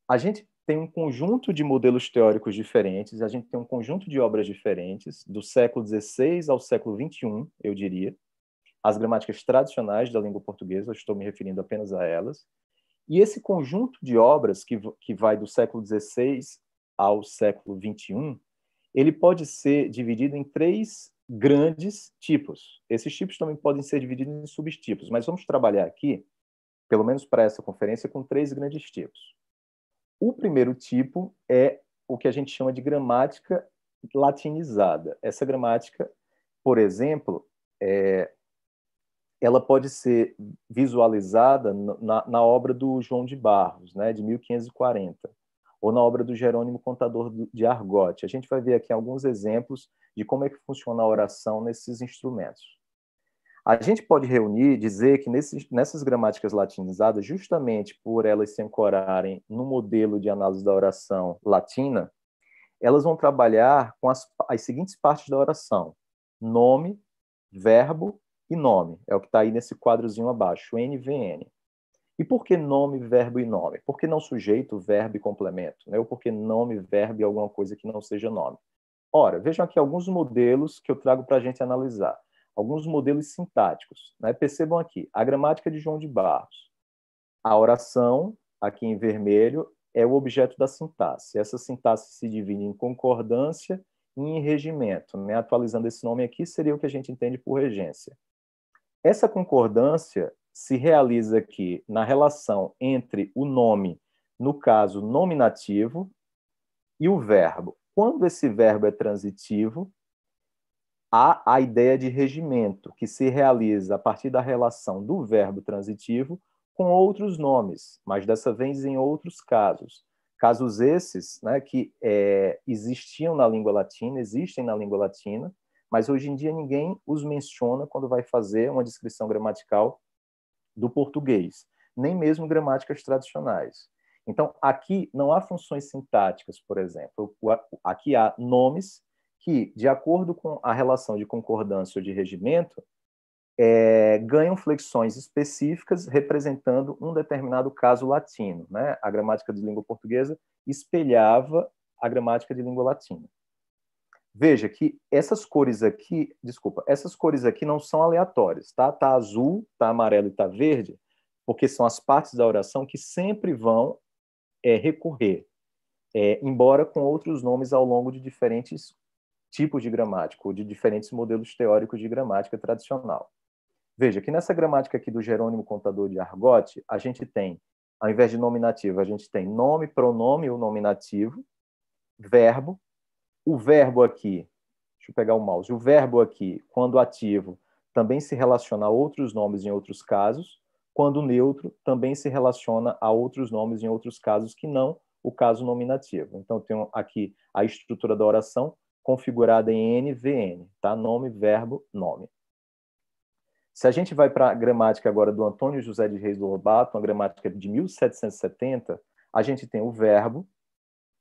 A gente tem um conjunto de modelos teóricos diferentes, a gente tem um conjunto de obras diferentes, do século XVI ao século XXI, eu diria. As gramáticas tradicionais da língua portuguesa, estou me referindo apenas a elas. E esse conjunto de obras, que, que vai do século XVI ao século XXI, ele pode ser dividido em três grandes tipos. Esses tipos também podem ser divididos em subtipos, mas vamos trabalhar aqui, pelo menos para essa conferência, com três grandes tipos. O primeiro tipo é o que a gente chama de gramática latinizada. Essa gramática, por exemplo, é, ela pode ser visualizada na, na, obra do João de Barros, né, de 1540, ou na obra do Jerônimo Contador de Argote. A gente vai ver aqui alguns exemplos de como é que funciona a oração nesses instrumentos. A gente pode reunir, dizer que nesses, nessas gramáticas latinizadas, justamente por elas se ancorarem no modelo de análise da oração latina, elas vão trabalhar com as, as seguintes partes da oração: nome, verbo e nome. É o que está aí nesse quadrozinho abaixo, NVN. E por que nome, verbo e nome? Por que não sujeito, verbo e complemento? Né? Ou por que nome, verbo e alguma coisa que não seja nome? Ora, vejam aqui alguns modelos que eu trago para a gente analisar alguns modelos sintáticos. Né? Percebam aqui, a gramática de João de Barros. A oração, aqui em vermelho, é o objeto da sintaxe. Essa sintaxe se divide em concordância e em regimento. Né? Atualizando esse nome aqui, seria o que a gente entende por regência. Essa concordância se realiza aqui na relação entre o nome, no caso nominativo, e o verbo. Quando esse verbo é transitivo, há a ideia de regimento, que se realiza a partir da relação do verbo transitivo com outros nomes, mas dessa vez em outros casos. Casos esses né, que é, existiam na língua latina, existem na língua latina, mas hoje em dia ninguém os menciona quando vai fazer uma descrição gramatical do português, nem mesmo gramáticas tradicionais. Então, aqui não há funções sintáticas, por exemplo. Aqui há nomes que, de acordo com a relação de concordância ou de regimento, é, ganham flexões específicas representando um determinado caso latino. Né? A gramática de língua portuguesa espelhava a gramática de língua latina. Veja que essas cores aqui, desculpa, essas cores aqui não são aleatórias, tá? Tá azul, tá amarelo e tá verde, porque são as partes da oração que sempre vão é, recorrer, é, embora com outros nomes ao longo de diferentes tipos de gramática, ou de diferentes modelos teóricos de gramática tradicional. Veja que nessa gramática aqui do Jerônimo Contador de Argote, a gente tem, ao invés de nominativo, a gente tem nome, pronome ou nominativo, verbo. O verbo aqui, deixa eu pegar o mouse, o verbo aqui, quando ativo, também se relaciona a outros nomes em outros casos, quando neutro, também se relaciona a outros nomes em outros casos que não o caso nominativo. Então, tenho aqui a estrutura da oração, configurada em NVN, tá? Nome, verbo, nome. Se a gente vai para a gramática agora do Antônio José de Reis do Lobato, uma gramática de 1770, a gente tem o verbo,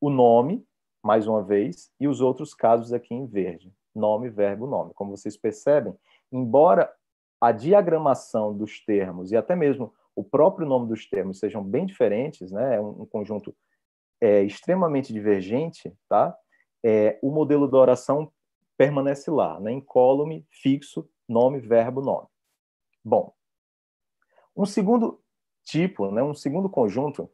o nome, mais uma vez, e os outros casos aqui em verde. Nome, verbo, nome. Como vocês percebem, embora a diagramação dos termos e até mesmo o próprio nome dos termos sejam bem diferentes, né? é um, conjunto é, extremamente divergente, tá? é, o modelo da oração permanece lá, né? incólume, fixo, nome, verbo, nome. Bom, um segundo tipo, né? um segundo conjunto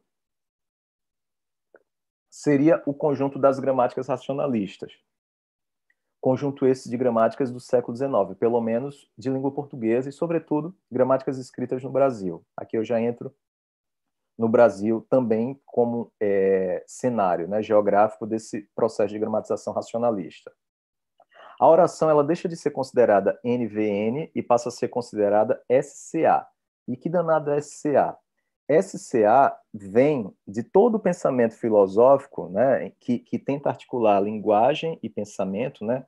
seria o conjunto das gramáticas racionalistas. Conjunto esse de gramáticas do século XIX, pelo menos de língua portuguesa e, sobretudo, gramáticas escritas no Brasil. Aqui eu já entro no Brasil também como é, cenário né, geográfico desse processo de gramatização racionalista. A oração ela deixa de ser considerada NVN e passa a ser considerada SCA. E que danada é SCA? SCA vem de todo o pensamento filosófico né, que, que tenta articular linguagem e pensamento, né,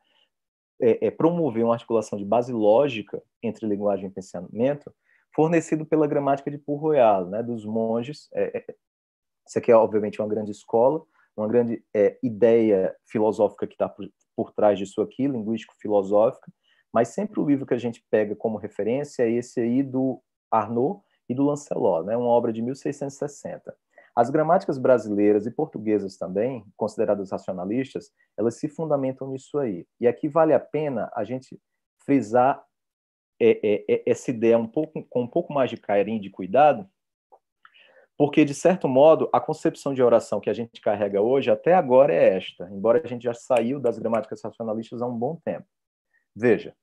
é, é promover uma articulação de base lógica entre linguagem e pensamento, fornecido pela gramática de Pur-Royal, né, dos monges. É, é, isso aqui é, obviamente, uma grande escola, uma grande é, ideia filosófica que está por, por, trás disso aqui, linguístico-filosófica, mas sempre o livro que a gente pega como referência é esse aí do Arnaud e do Lancelot, né, uma obra de 1660. As gramáticas brasileiras e portuguesas também, consideradas racionalistas, elas se fundamentam nisso aí. E aqui vale a pena a gente frisar é, é, é, essa ideia um pouco, com um pouco mais de carinho e de cuidado, porque, de certo modo, a concepção de oração que a gente carrega hoje até agora é esta, embora a gente já saiu das gramáticas racionalistas há um bom tempo. Veja,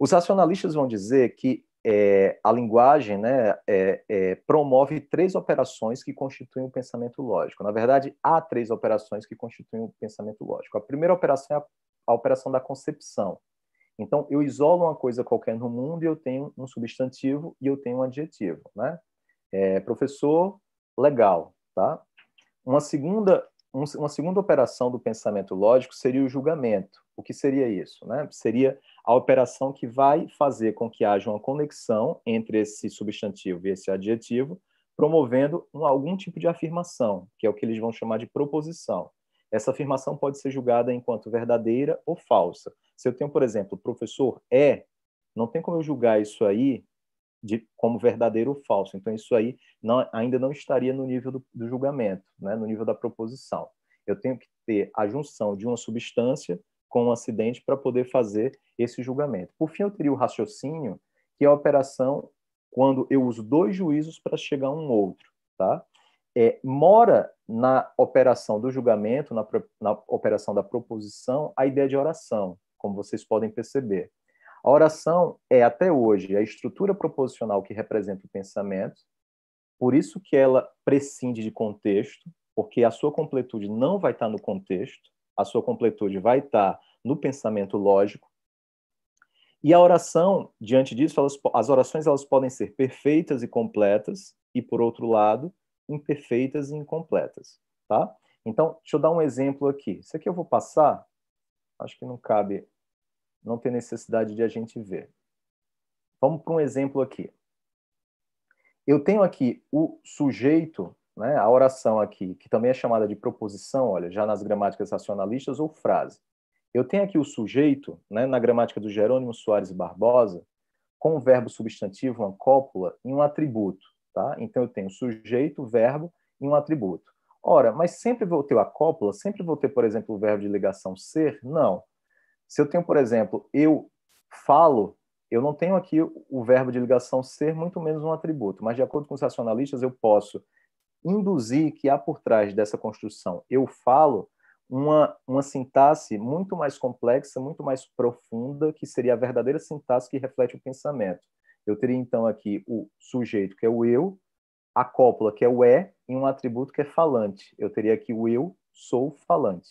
os racionalistas vão dizer que é, a linguagem né, é, é, promove três operações que constituem o pensamento lógico. Na verdade, há três operações que constituem o pensamento lógico. A primeira operação é a, a operação da concepção então, eu isolo uma coisa qualquer no mundo e eu tenho um substantivo e eu tenho um adjetivo, né? É, professor, legal, tá? Uma segunda, um, uma segunda operação do pensamento lógico seria o julgamento. O que seria isso, né? Seria a operação que vai fazer com que haja uma conexão entre esse substantivo e esse adjetivo, promovendo um, algum tipo de afirmação, que é o que eles vão chamar de proposição. Essa afirmação pode ser julgada enquanto verdadeira ou falsa. Se eu tenho, por exemplo, professor é, não tem como eu julgar isso aí de, como verdadeiro ou falso. Então, isso aí não, ainda não estaria no nível do, do julgamento, né? no nível da proposição. Eu tenho que ter a junção de uma substância com um acidente para poder fazer esse julgamento. Por fim, eu teria o raciocínio, que é a operação quando eu uso dois juízos para chegar a um outro. Tá? É, mora na operação do julgamento, na, na operação da proposição, a ideia de oração como vocês podem perceber. A oração é até hoje a estrutura proposicional que representa o pensamento, por isso que ela prescinde de contexto, porque a sua completude não vai estar tá no contexto, a sua completude vai estar tá no pensamento lógico. E a oração, diante disso, elas, as orações elas podem ser perfeitas e completas, e por outro lado, imperfeitas e incompletas, tá? Então, deixa eu dar um exemplo aqui. Isso aqui eu vou passar, acho que não cabe não tem necessidade de a gente ver. Vamos para um exemplo aqui. Eu tenho aqui o sujeito, né, a oração aqui, que também é chamada de proposição, olha, já nas gramáticas racionalistas, ou frase. Eu tenho aqui o sujeito, né, na gramática do Jerônimo Soares Barbosa, com o verbo substantivo, uma cópula e um atributo. Tá? Então, eu tenho sujeito, verbo e um atributo. Ora, mas sempre vou ter a cópula? Sempre vou ter, por exemplo, o verbo de ligação ser? Não. Se eu tenho, por exemplo, eu falo, eu não tenho aqui o verbo de ligação ser, muito menos um atributo, mas de acordo com os racionalistas, eu posso induzir que há por trás dessa construção eu falo uma, uma sintaxe muito mais complexa, muito mais profunda, que seria a verdadeira sintaxe que reflete o pensamento. Eu teria então aqui o sujeito, que é o eu, a cópula, que é o é, e um atributo que é falante. Eu teria aqui o eu sou falante.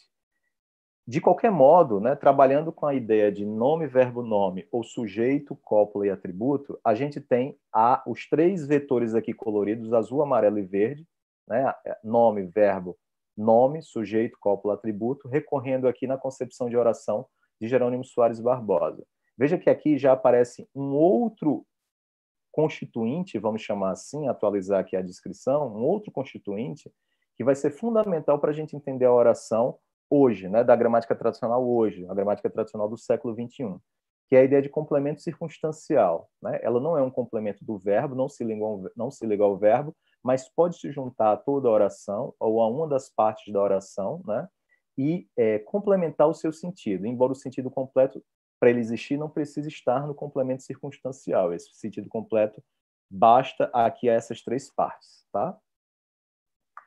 De qualquer modo, né, trabalhando com a ideia de nome, verbo, nome ou sujeito, cópula e atributo, a gente tem a, os três vetores aqui coloridos, azul, amarelo e verde, né, é, nome, verbo, nome, sujeito, cópula, atributo, recorrendo aqui na concepção de oração de Jerônimo Soares Barbosa. Veja que aqui já aparece um outro constituinte, vamos chamar assim, atualizar aqui a descrição, um outro constituinte que vai ser fundamental para a gente entender a oração hoje, né, da gramática tradicional hoje, a gramática tradicional do século XXI, que é a ideia de complemento circunstancial. Né? Ela não é um complemento do verbo, não se, liga ao, não se liga ao verbo, mas pode se juntar a toda a oração ou a uma das partes da oração né? e é, complementar o seu sentido, embora o sentido completo, para ele existir, não precise estar no complemento circunstancial. Esse sentido completo basta aqui a essas três partes. Tá?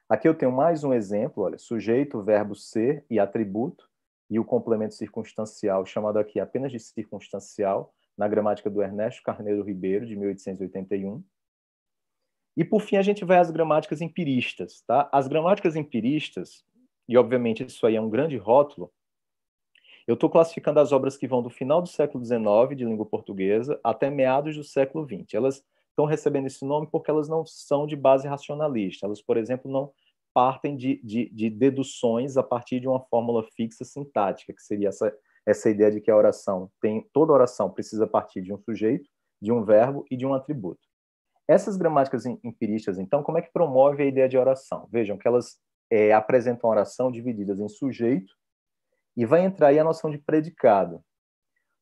Aqui eu tenho mais um exemplo, olha, sujeito, verbo ser e atributo, e o complemento circunstancial, chamado aqui apenas de circunstancial, na gramática do Ernesto Carneiro Ribeiro, de 1881. E, por fim, a gente vai às gramáticas empiristas. Tá? As gramáticas empiristas, e obviamente isso aí é um grande rótulo, eu estou classificando as obras que vão do final do século XIX de língua portuguesa até meados do século XX. Elas estão recebendo esse nome porque elas não são de base racionalista. Elas, por exemplo, não partem de, de, de deduções a partir de uma fórmula fixa sintática, que seria essa, essa ideia de que a oração tem toda oração precisa partir de um sujeito, de um verbo e de um atributo. Essas gramáticas empiristas, então, como é que promove a ideia de oração? Vejam que elas é, apresentam oração divididas em sujeito e vai entrar aí a noção de predicado.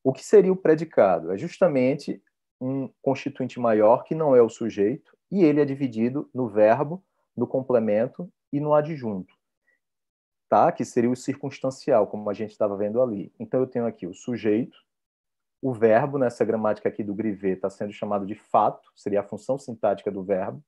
O que seria o predicado? É justamente um constituinte maior que não é o sujeito, e ele é dividido no verbo, no complemento e no adjunto, tá? que seria o circunstancial, como a gente estava vendo ali. Então, eu tenho aqui o sujeito, o verbo, nessa gramática aqui do Grivet, está sendo chamado de fato, seria a função sintática do verbo.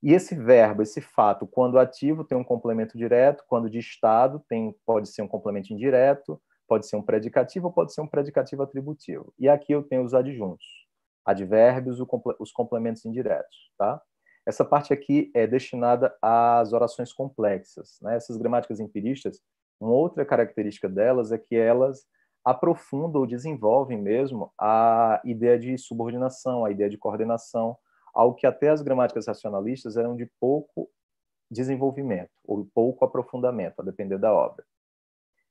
E esse verbo, esse fato, quando ativo, tem um complemento direto, quando de estado, tem, pode ser um complemento indireto, Pode ser um predicativo ou pode ser um predicativo atributivo. E aqui eu tenho os adjuntos, advérbios, os complementos indiretos, tá? Essa parte aqui é destinada às orações complexas, né? Essas gramáticas empiristas, uma outra característica delas é que elas aprofundam ou desenvolvem mesmo a ideia de subordinação, a ideia de coordenação, algo que até as gramáticas racionalistas eram de pouco desenvolvimento ou pouco aprofundamento, a depender da obra.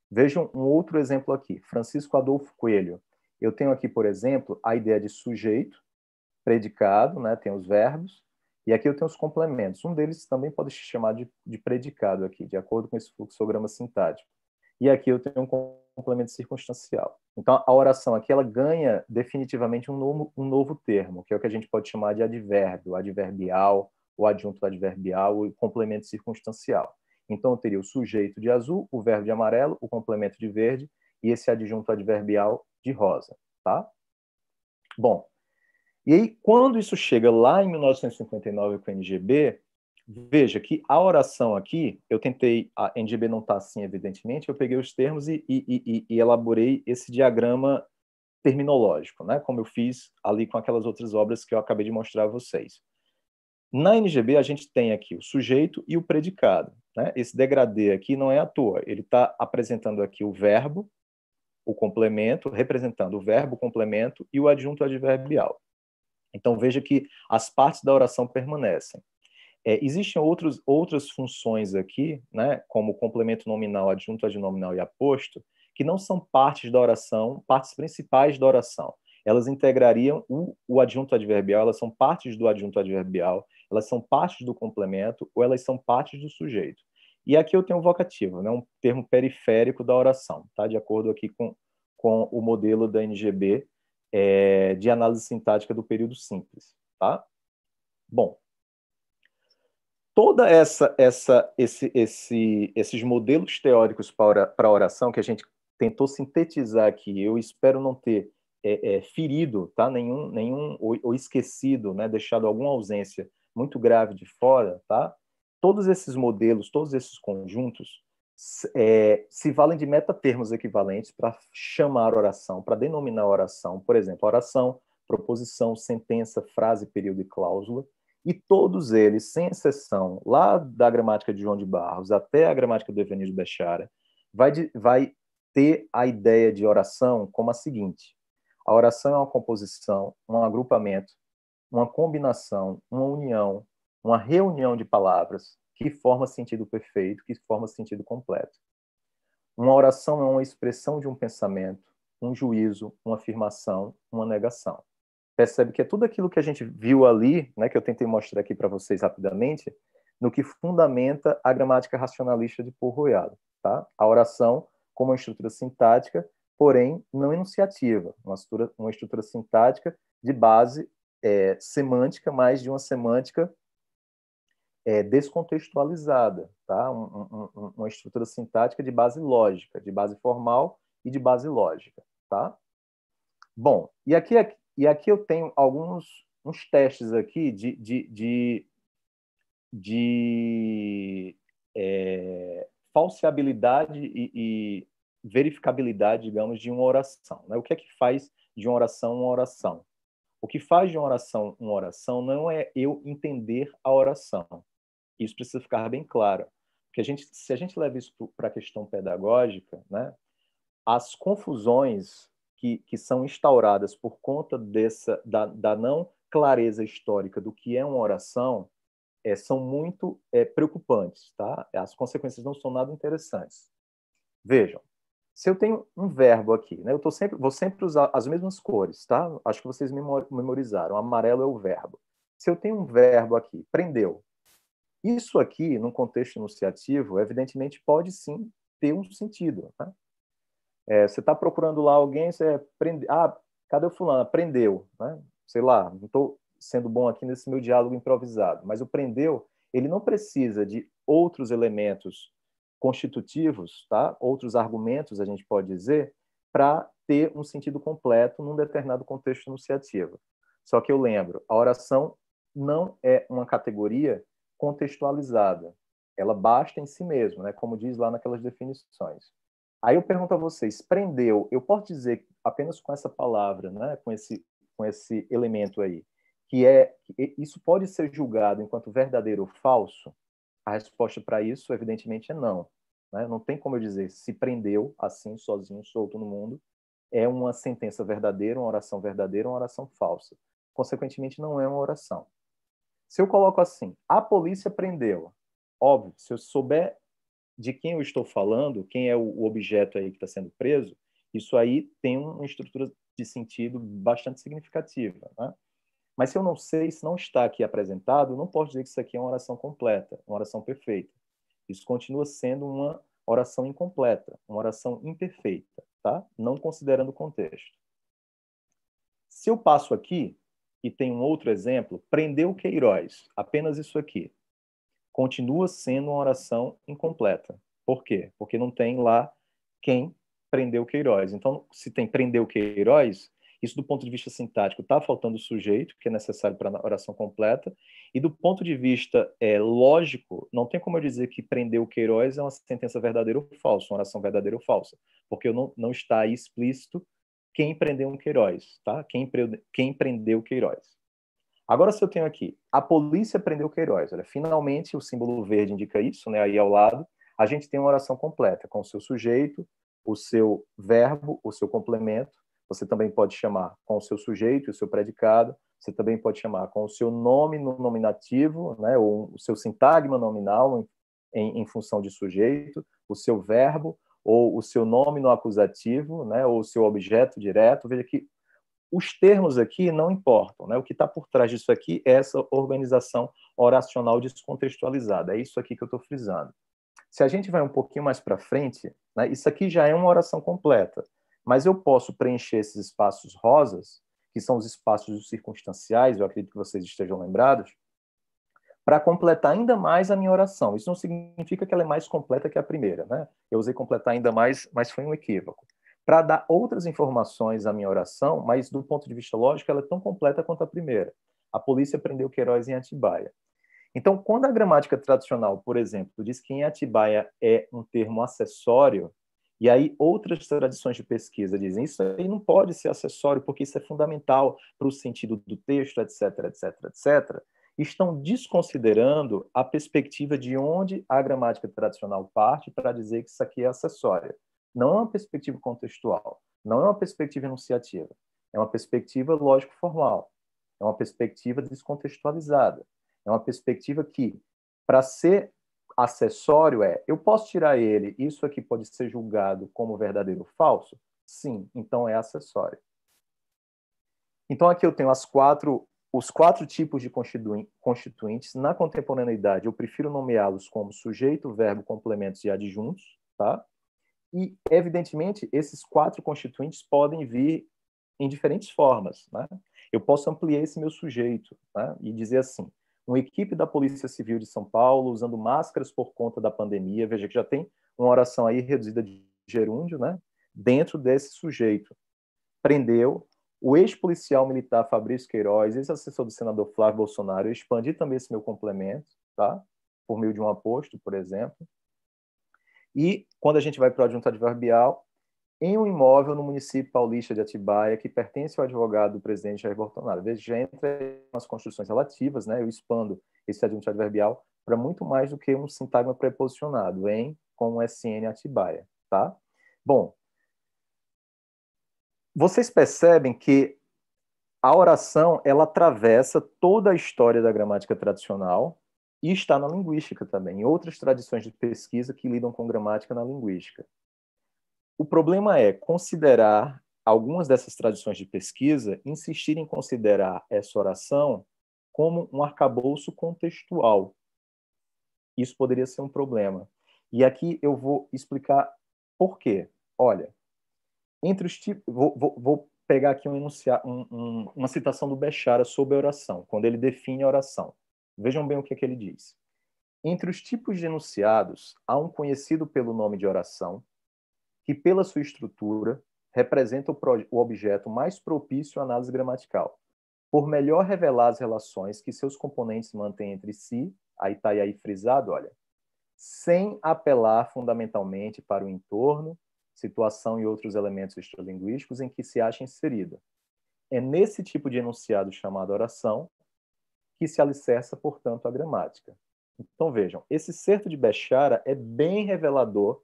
Vejam um outro exemplo aqui, Francisco Adolfo Coelho. Eu tenho aqui, por exemplo, a ideia de sujeito, predicado, né? tem os verbos, e aqui eu tenho os complementos. Um deles também pode se chamar de, de predicado aqui, de acordo com esse fluxograma sintático. E aqui eu tenho um complemento circunstancial. Então, a oração aqui ela ganha definitivamente um novo, um novo termo, que é o que a gente pode chamar de advérbio, adverbial, o adjunto adverbial, o complemento circunstancial. Então, eu teria o sujeito de azul, o verbo de amarelo, o complemento de verde e esse adjunto adverbial de rosa, tá? Bom, e aí, quando isso chega lá em 1959 com o NGB, veja que a oração aqui, eu tentei, a NGB não está assim, evidentemente, eu peguei os termos e, e, e, e, elaborei esse diagrama terminológico, né? como eu fiz ali com aquelas outras obras que eu acabei de mostrar a vocês. Na NGB, a gente tem aqui o sujeito e o predicado. Né? Esse degradê aqui não é à toa, ele está apresentando aqui o verbo, o complemento, representando o verbo, o complemento e o adjunto adverbial. Então, veja que as partes da oração permanecem. É, existem outros, outras funções aqui, né, como complemento nominal, adjunto adnominal e aposto, que não são partes da oração, partes principais da oração. Elas integrariam o, o adjunto adverbial, elas são partes do adjunto adverbial, elas são partes do complemento ou elas são partes do sujeito. E aqui eu tenho um vocativo, né, um termo periférico da oração, tá? de acordo aqui com, com o modelo da NGB é, de análise sintática do período simples. Tá? Bom, toda essa, essa esse, esse, esses modelos teóricos para a oração que a gente tentou sintetizar aqui, eu espero não ter é, é, ferido, tá? Nenhum, nenhum ou, ou esquecido, né? Deixado alguma ausência muito grave de fora, tá? Todos esses modelos, todos esses conjuntos é, se valem de metatermos equivalentes para chamar oração, para denominar oração. Por exemplo, oração, proposição, sentença, frase, período e cláusula. E todos eles, sem exceção, lá da gramática de João de Barros até a gramática do Evanilho Bechara, vai, de, vai ter a ideia de oração como a seguinte: a oração é uma composição, um agrupamento uma combinação, uma união, uma reunião de palavras que forma sentido perfeito, que forma sentido completo. Uma oração é uma expressão de um pensamento, um juízo, uma afirmação, uma negação. Percebe que é tudo aquilo que a gente viu ali, né, que eu tentei mostrar aqui para vocês rapidamente, no que fundamenta a gramática racionalista de Paul Royal, tá? A oração como uma estrutura sintática, porém não enunciativa, uma estrutura, uma estrutura sintática de base é, semântica, mas de uma semântica é, descontextualizada, tá? Um, um, uma estrutura sintática de base lógica, de base formal e de base lógica. Tá? Bom, e aqui, e aqui eu tenho alguns uns testes aqui de, de, de, de é, falseabilidade e, e verificabilidade, digamos, de uma oração. Né? O que é que faz de uma oração uma oração? O que faz de uma oração uma oração não é eu entender a oração. Isso precisa ficar bem claro. Porque a gente, se a gente leva isso para a questão pedagógica, né, as confusões que, que são instauradas por conta dessa da, da não clareza histórica do que é uma oração é, são muito é, preocupantes. Tá? As consequências não são nada interessantes. Vejam, se eu tenho um verbo aqui, né, eu tô sempre, vou sempre usar as mesmas cores, tá? Acho que vocês memorizaram. Amarelo é o verbo. Se eu tenho um verbo aqui, prendeu. Isso aqui, num contexto enunciativo, evidentemente pode sim ter um sentido. Né? É, você está procurando lá alguém, você prende... ah, cadê o fulano? Prendeu. Né? Sei lá, não estou sendo bom aqui nesse meu diálogo improvisado, mas o prendeu, ele não precisa de outros elementos constitutivos, tá? outros argumentos, a gente pode dizer, para ter um sentido completo num determinado contexto enunciativo. Só que eu lembro, a oração não é uma categoria contextualizada. Ela basta em si mesma, né? como diz lá naquelas definições. Aí eu pergunto a vocês, prendeu, eu posso dizer apenas com essa palavra, né? com, esse, com esse elemento aí, que é isso pode ser julgado enquanto verdadeiro ou falso? A resposta para isso, evidentemente, é não. Né? Não tem como eu dizer se prendeu assim, sozinho, solto no mundo. É uma sentença verdadeira, uma oração verdadeira, uma oração falsa. Consequentemente, não é uma oração. Se eu coloco assim, a polícia prendeu. Óbvio, se eu souber de quem eu estou falando, quem é o objeto aí que está sendo preso, isso aí tem uma estrutura de sentido bastante significativa. Né? Mas se eu não sei, se não está aqui apresentado, não posso dizer que isso aqui é uma oração completa, uma oração perfeita. Isso continua sendo uma oração incompleta, uma oração imperfeita, tá? Não considerando o contexto. Se eu passo aqui e tem um outro exemplo, prendeu Queiroz, apenas isso aqui. Continua sendo uma oração incompleta. Por quê? Porque não tem lá quem prendeu Queiroz. Então, se tem prendeu Queiroz, isso do ponto de vista sintático, está faltando o sujeito, que é necessário para a oração completa, e do ponto de vista é, lógico, não tem como eu dizer que prender o Queiroz é uma sentença verdadeira ou falsa, uma oração verdadeira ou falsa, porque não, não está aí explícito quem prendeu um Queiroz, tá? Quem, quem prendeu Queiroz. Agora, se eu tenho aqui, a polícia prendeu Queiroz, olha, finalmente o símbolo verde indica isso, né? Aí ao lado, a gente tem uma oração completa, com o seu sujeito, o seu verbo, o seu complemento você também pode chamar com o seu sujeito, o seu predicado, você também pode chamar com o seu nome no nominativo, né, ou o seu sintagma nominal em, em função de sujeito, o seu verbo, ou o seu nome no acusativo, né, ou o seu objeto direto. Veja que os termos aqui não importam, né? O que está por trás disso aqui é essa organização oracional descontextualizada. É isso aqui que eu estou frisando. Se a gente vai um pouquinho mais para frente, né, isso aqui já é uma oração completa. Mas eu posso preencher esses espaços rosas, que são os espaços circunstanciais, eu acredito que vocês estejam lembrados, para completar ainda mais a minha oração. Isso não significa que ela é mais completa que a primeira, né? Eu usei completar ainda mais, mas foi um equívoco. Para dar outras informações à minha oração, mas do ponto de vista lógico, ela é tão completa quanto a primeira. A polícia prendeu Queiroz em Atibaia. Então, quando a gramática tradicional, por exemplo, diz que em Atibaia é um termo acessório, e aí outras tradições de pesquisa dizem isso aí não pode ser acessório porque isso é fundamental para o sentido do texto, etc, etc, etc. Estão desconsiderando a perspectiva de onde a gramática tradicional parte para dizer que isso aqui é acessória. Não é uma perspectiva contextual, não é uma perspectiva enunciativa, é uma perspectiva lógico-formal, é uma perspectiva descontextualizada, é uma perspectiva que, para ser acessório é: eu posso tirar ele, isso aqui pode ser julgado como verdadeiro ou falso? Sim, então é acessório. Então aqui eu tenho as quatro, os quatro tipos de constituintes. Na contemporaneidade, eu prefiro nomeá-los como sujeito, verbo, complementos e adjuntos, tá? E evidentemente esses quatro constituintes podem vir em diferentes formas, né? Eu posso ampliar esse meu sujeito né? e dizer assim: uma equipe da Polícia Civil de São Paulo usando máscaras por conta da pandemia. Veja que já tem uma oração aí reduzida de gerúndio, né? Dentro desse sujeito. Prendeu o ex-policial militar Fabrício Queiroz, ex-assessor do senador Flávio Bolsonaro. Eu expandi também esse meu complemento, tá? Por meio de um aposto, por exemplo. E quando a gente vai para o adjunto adverbial, em um imóvel no município paulista de Atibaia, que pertence ao advogado do presidente Jair Bolsonaro. Veja, já entra nas construções relativas, né? eu expando esse adjunto adverbial para muito mais do que um sintagma preposicionado, em, com SN Atibaia. Tá? Bom, vocês percebem que a oração ela atravessa toda a história da gramática tradicional e está na linguística também, em outras tradições de pesquisa que lidam com gramática na linguística. O problema é considerar algumas dessas tradições de pesquisa insistirem em considerar essa oração como um arcabouço contextual. Isso poderia ser um problema. E aqui eu vou explicar por quê. Olha, entre os tipos. Vou, vou, vou, pegar aqui um enunciar, um, um, uma citação do Bechara sobre a oração, quando ele define a oração. Vejam bem o que, é que ele diz. Entre os tipos de enunciados, há um conhecido pelo nome de oração, que, pela sua estrutura, representa o, o objeto mais propício à análise gramatical, por melhor revelar as relações que seus componentes mantêm entre si, aí está aí frisado, olha, sem apelar fundamentalmente para o entorno, situação e outros elementos extralinguísticos em que se acha inserida. É nesse tipo de enunciado chamado oração que se alicerça, portanto, a gramática. Então vejam, esse certo de Bechara é bem revelador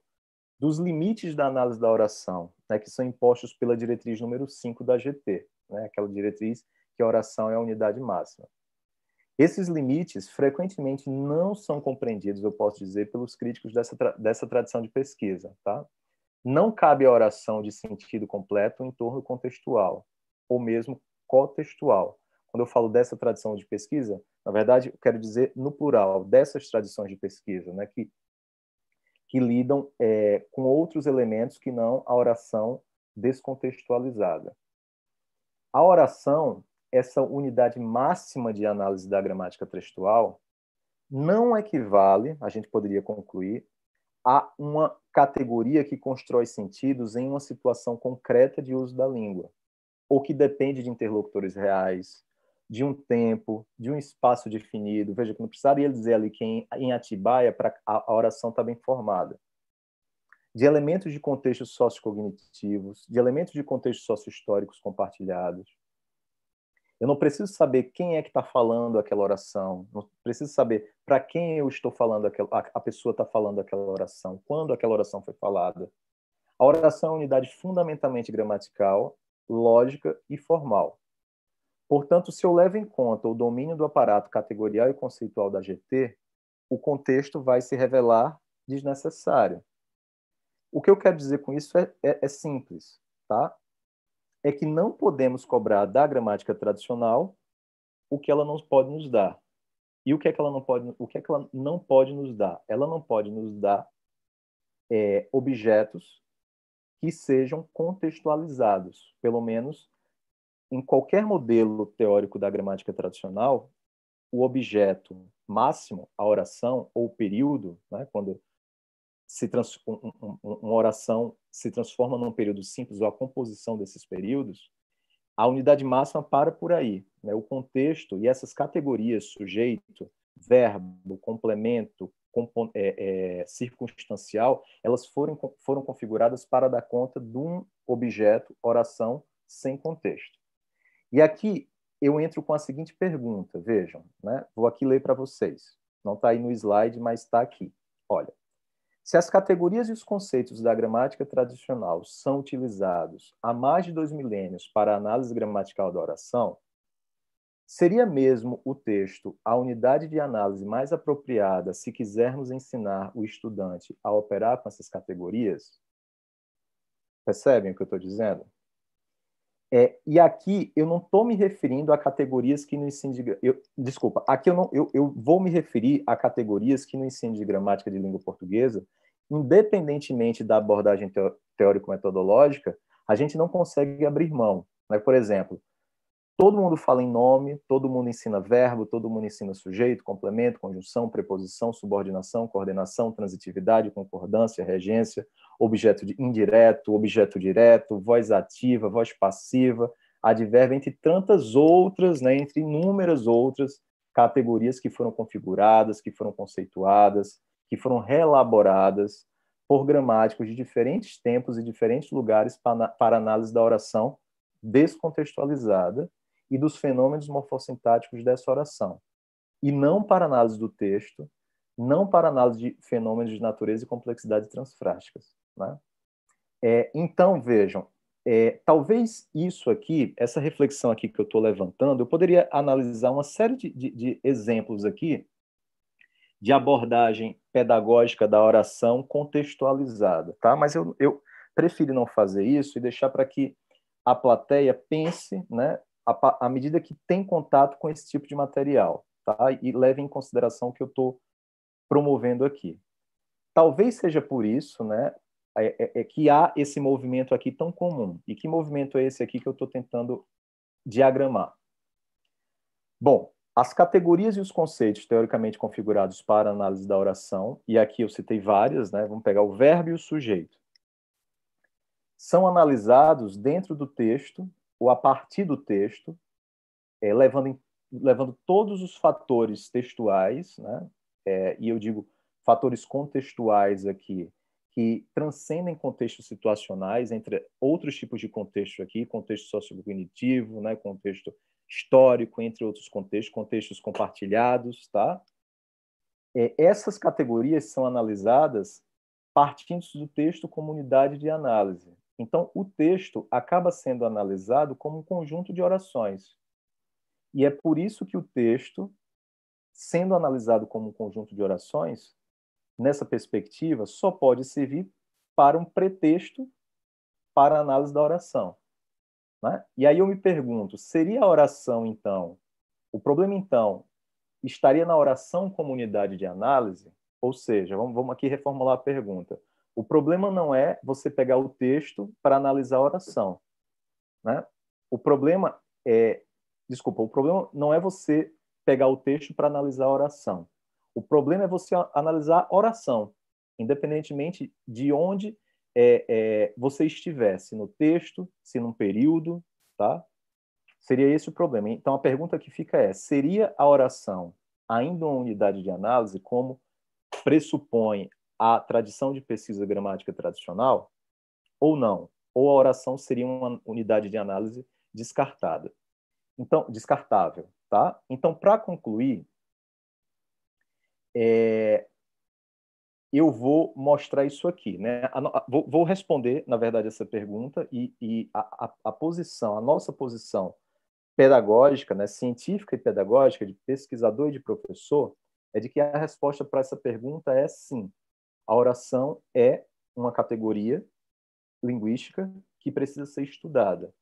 dos limites da análise da oração, né, que são impostos pela diretriz número 5 da GT, né, aquela diretriz que a oração é a unidade máxima. Esses limites frequentemente não são compreendidos, eu posso dizer, pelos críticos dessa, tra dessa tradição de pesquisa. Tá? Não cabe a oração de sentido completo em torno contextual, ou mesmo cotextual. Quando eu falo dessa tradição de pesquisa, na verdade, eu quero dizer no plural, dessas tradições de pesquisa, né, que que lidam é, com outros elementos que não a oração descontextualizada. A oração, essa unidade máxima de análise da gramática textual, não equivale, a gente poderia concluir, a uma categoria que constrói sentidos em uma situação concreta de uso da língua, ou que depende de interlocutores reais, de um tempo, de um espaço definido. Veja que não precisaria dizer ali que em, Atibaia a, oração está bem formada. De elementos de contextos sociocognitivos, de elementos de contextos sociohistóricos compartilhados. Eu não preciso saber quem é que está falando aquela oração, não preciso saber para quem eu estou falando, aquela, a pessoa está falando aquela oração, quando aquela oração foi falada. A oração é uma unidade fundamentalmente gramatical, lógica e formal. Portanto, se eu levo em conta o domínio do aparato categorial e conceitual da GT, o contexto vai se revelar desnecessário. O que eu quero dizer com isso é, é, é simples, tá? É que não podemos cobrar da gramática tradicional o que ela não pode nos dar. E o que é que ela não pode, o que é que ela não pode nos dar? Ela não pode nos dar é, objetos que sejam contextualizados, pelo menos em qualquer modelo teórico da gramática tradicional, o objeto máximo, a oração ou o período, né, quando se trans, um, um, uma oração se transforma num período simples ou a composição desses períodos, a unidade máxima para por aí. Né? O contexto e essas categorias, sujeito, verbo, complemento, compon, é, é, circunstancial, elas foram, foram configuradas para dar conta de um objeto, oração, sem contexto. E aqui eu entro com a seguinte pergunta, vejam, né? vou aqui ler para vocês. Não está aí no slide, mas está aqui. Olha, se as categorias e os conceitos da gramática tradicional são utilizados há mais de dois milênios para a análise gramatical da oração, seria mesmo o texto a unidade de análise mais apropriada se quisermos ensinar o estudante a operar com essas categorias? Percebem o que eu estou dizendo? É, e aqui eu não estou me referindo a categorias que no ensino de eu, desculpa, aqui eu não eu, eu vou me referir a categorias que no ensino de gramática de língua portuguesa, independentemente da abordagem teórico-metodológica, a gente não consegue abrir mão. Né? Por exemplo, todo mundo fala em nome, todo mundo ensina verbo, todo mundo ensina sujeito, complemento, conjunção, preposição, subordinação, coordenação, transitividade, concordância, regência, objeto indireto, objeto direto, voz ativa, voz passiva, advérbio, entre tantas outras, né, entre inúmeras outras categorias que foram configuradas, que foram conceituadas, que foram reelaboradas por gramáticos de diferentes tempos e diferentes lugares para análise da oração descontextualizada e dos fenômenos morfossintáticos dessa oração. E não para análise do texto, não para análise de fenômenos de natureza e complexidade transfrásticas. Né? É, então, vejam, é, talvez isso aqui, essa reflexão aqui que eu estou levantando, eu poderia analisar uma série de, de, de exemplos aqui de abordagem pedagógica da oração contextualizada, tá? Mas eu, eu prefiro não fazer isso e deixar para que a plateia pense, né, à medida que tem contato com esse tipo de material, tá? E leve em consideração o que eu estou promovendo aqui. Talvez seja por isso, né, é, é, é que há esse movimento aqui tão comum. E que movimento é esse aqui que eu estou tentando diagramar? Bom, as categorias e os conceitos teoricamente configurados para análise da oração, e aqui eu citei várias, né? vamos pegar o verbo e o sujeito, são analisados dentro do texto ou a partir do texto, é, levando, em, levando todos os fatores textuais, né? É, e eu digo fatores contextuais aqui, que transcendem contextos situacionais, entre outros tipos de contexto aqui, contexto sociocognitivo, né, contexto histórico, entre outros contextos, contextos compartilhados, tá? É, essas categorias são analisadas partindo do texto como unidade de análise. Então, o texto acaba sendo analisado como um conjunto de orações. E é por isso que o texto, sendo analisado como um conjunto de orações, nessa perspectiva, só pode servir para um pretexto para a análise da oração. Né? E aí eu me pergunto: seria a oração, então, o problema, então, estaria na oração comunidade de análise? Ou seja, vamos, vamos aqui reformular a pergunta. O problema não é você pegar o texto para analisar a oração. Né? O problema é. Desculpa, o problema não é você pegar o texto para analisar a oração. O problema é você analisar oração, independentemente de onde é, é, você estiver, se no texto, se num período, tá? Seria esse o problema. Então a pergunta que fica é: seria a oração ainda uma unidade de análise, como pressupõe a tradição de pesquisa gramática tradicional, ou não? Ou a oração seria uma unidade de análise descartada? Então, descartável, tá? Então, para concluir, é, eu vou mostrar isso aqui. Né? vou, responder, na verdade, essa pergunta e, e a, a, posição, a nossa posição pedagógica, né, científica e pedagógica, de pesquisador e de professor, é de que a resposta para essa pergunta é sim. A oração é uma categoria linguística que precisa ser estudada.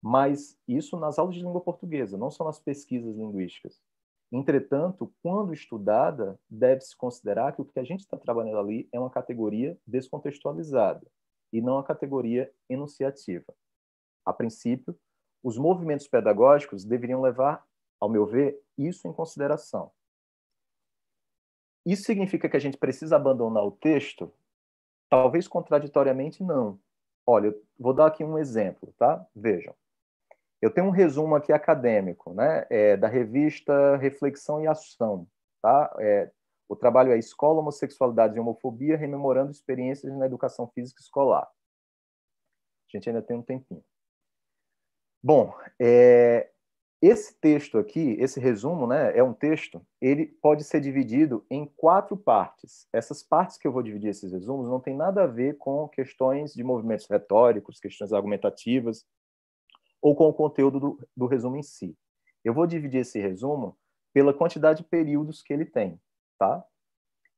Mas isso nas aulas de língua portuguesa, não só nas pesquisas linguísticas. Entretanto, quando estudada, deve-se considerar que o que a gente está trabalhando ali é uma categoria descontextualizada e não a categoria enunciativa. A princípio, os movimentos pedagógicos deveriam levar, ao meu ver, isso em consideração. Isso significa que a gente precisa abandonar o texto? Talvez contraditoriamente, não. Olha, vou dar aqui um exemplo, tá? Vejam. Eu tenho um resumo aqui acadêmico, né, é, da revista Reflexão e Ação. Tá? É, o trabalho é Escola, Homossexualidade e Homofobia, rememorando experiências na educação física escolar. A gente ainda tem um tempinho. Bom, é, esse texto aqui, esse resumo, né, é um texto, ele pode ser dividido em quatro partes. Essas partes que eu vou dividir esses resumos não tem nada a ver com questões de movimentos retóricos, questões argumentativas, ou com o conteúdo do, do resumo em si. Eu vou dividir esse resumo pela quantidade de períodos que ele tem, tá?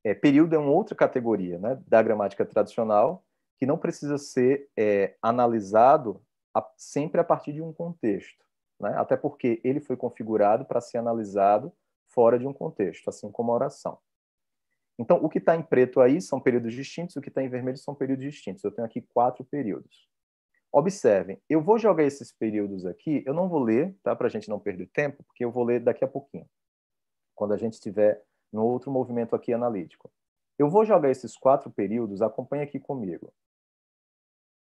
É, período é uma outra categoria né, da gramática tradicional que não precisa ser é, analisado a, sempre a partir de um contexto, né? até porque ele foi configurado para ser analisado fora de um contexto, assim como a oração. Então, o que está em preto aí são períodos distintos, o que está em vermelho são períodos distintos. Eu tenho aqui quatro períodos. Observem, eu vou jogar esses períodos aqui, eu não vou ler, tá? Para a gente não perder tempo, porque eu vou ler daqui a pouquinho, quando a gente estiver no outro movimento aqui analítico. Eu vou jogar esses quatro períodos, acompanha aqui comigo,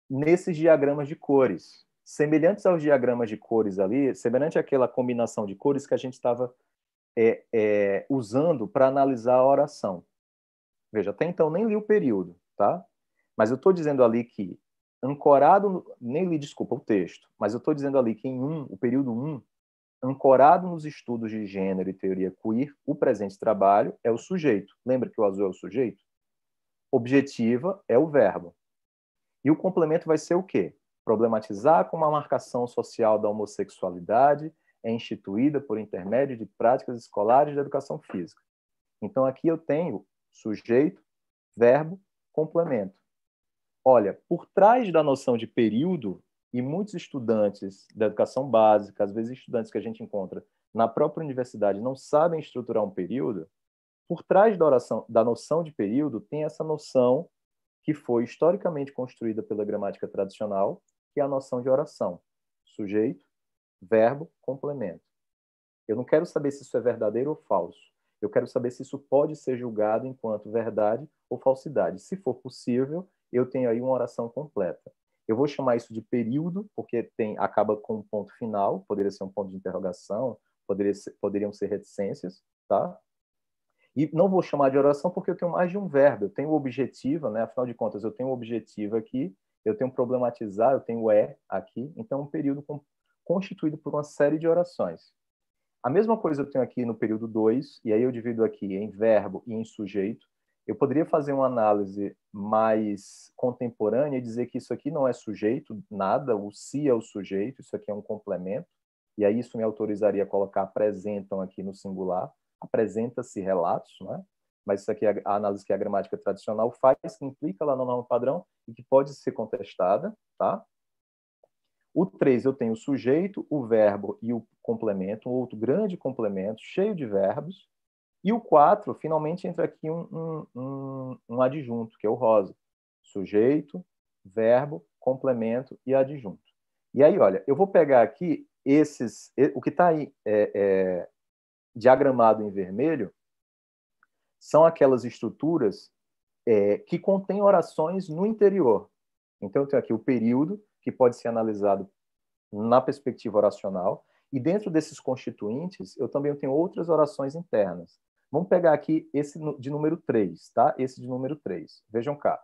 nesses diagramas de cores, semelhantes aos diagramas de cores ali, semelhante àquela combinação de cores que a gente estava é, é, usando para analisar a oração. Veja, até então nem li o período, tá? Mas eu estou dizendo ali que ancorado, nem li, desculpa, o texto, mas eu estou dizendo ali que em um, o período 1, um, ancorado nos estudos de gênero e teoria queer, o presente trabalho é o sujeito. Lembra que o azul é o sujeito? Objetiva é o verbo. E o complemento vai ser o quê? Problematizar como a marcação social da homossexualidade é instituída por intermédio de práticas escolares de educação física. Então aqui eu tenho sujeito, verbo, complemento. Olha, por trás da noção de período, e muitos estudantes da educação básica, às vezes estudantes que a gente encontra na própria universidade, não sabem estruturar um período, por trás da, oração, da noção de período tem essa noção que foi historicamente construída pela gramática tradicional, que é a noção de oração. Sujeito, verbo, complemento. Eu não quero saber se isso é verdadeiro ou falso. Eu quero saber se isso pode ser julgado enquanto verdade ou falsidade. Se for possível, eu tenho aí uma oração completa. Eu vou chamar isso de período, porque tem acaba com um ponto final, poderia ser um ponto de interrogação, poderia ser, poderiam ser reticências, tá? E não vou chamar de oração porque eu tenho mais de um verbo, eu tenho o objetivo, né? Afinal de contas, eu tenho o objetivo aqui, eu tenho problematizar, eu tenho é aqui, então é um período com, constituído por uma série de orações. A mesma coisa eu tenho aqui no período 2, e aí eu divido aqui em verbo e em sujeito. Eu poderia fazer uma análise mais contemporânea e dizer que isso aqui não é sujeito, nada, o se si é o sujeito, isso aqui é um complemento, e aí isso me autorizaria a colocar apresentam aqui no singular, apresenta-se relatos, né? mas isso aqui é a análise que a gramática tradicional faz, que implica lá no norma padrão e que pode ser contestada. Tá? O 3 eu tenho o sujeito, o verbo e o complemento, um outro grande complemento, cheio de verbos, e o 4, finalmente, entra aqui um, um, um, adjunto, que é o rosa. Sujeito, verbo, complemento e adjunto. E aí, olha, eu vou pegar aqui esses, o que está aí é, é, diagramado em vermelho, são aquelas estruturas é, que contêm orações no interior. Então, eu tenho aqui o período, que pode ser analisado na perspectiva oracional, e dentro desses constituintes, eu também tenho outras orações internas. Vamos pegar aqui esse de número 3, tá? Esse de número 3. Vejam cá.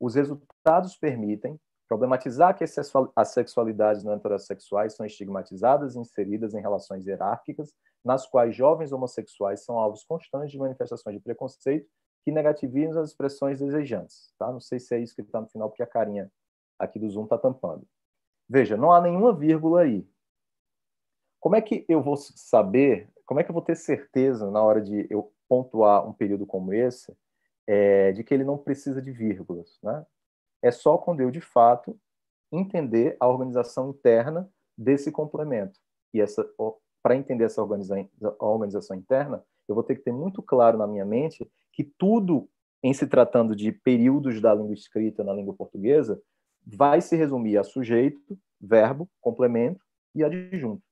Os resultados permitem problematizar que as sexualidades não heterossexuais são estigmatizadas e inseridas em relações hierárquicas, nas quais jovens homossexuais são alvos constantes de manifestações de preconceito que negativizam as expressões desejantes. Tá? Não sei se é isso que está no final, porque a carinha aqui do Zoom está tampando. Veja, não há nenhuma vírgula aí. Como é que eu vou saber como é que eu vou ter certeza na hora de eu pontuar um período como esse é, de que ele não precisa de vírgulas, né? É só quando eu de fato entender a organização interna desse complemento e essa para entender essa organiza, organização interna eu vou ter que ter muito claro na minha mente que tudo em se tratando de períodos da língua escrita na língua portuguesa vai se resumir a sujeito, verbo, complemento e adjunto.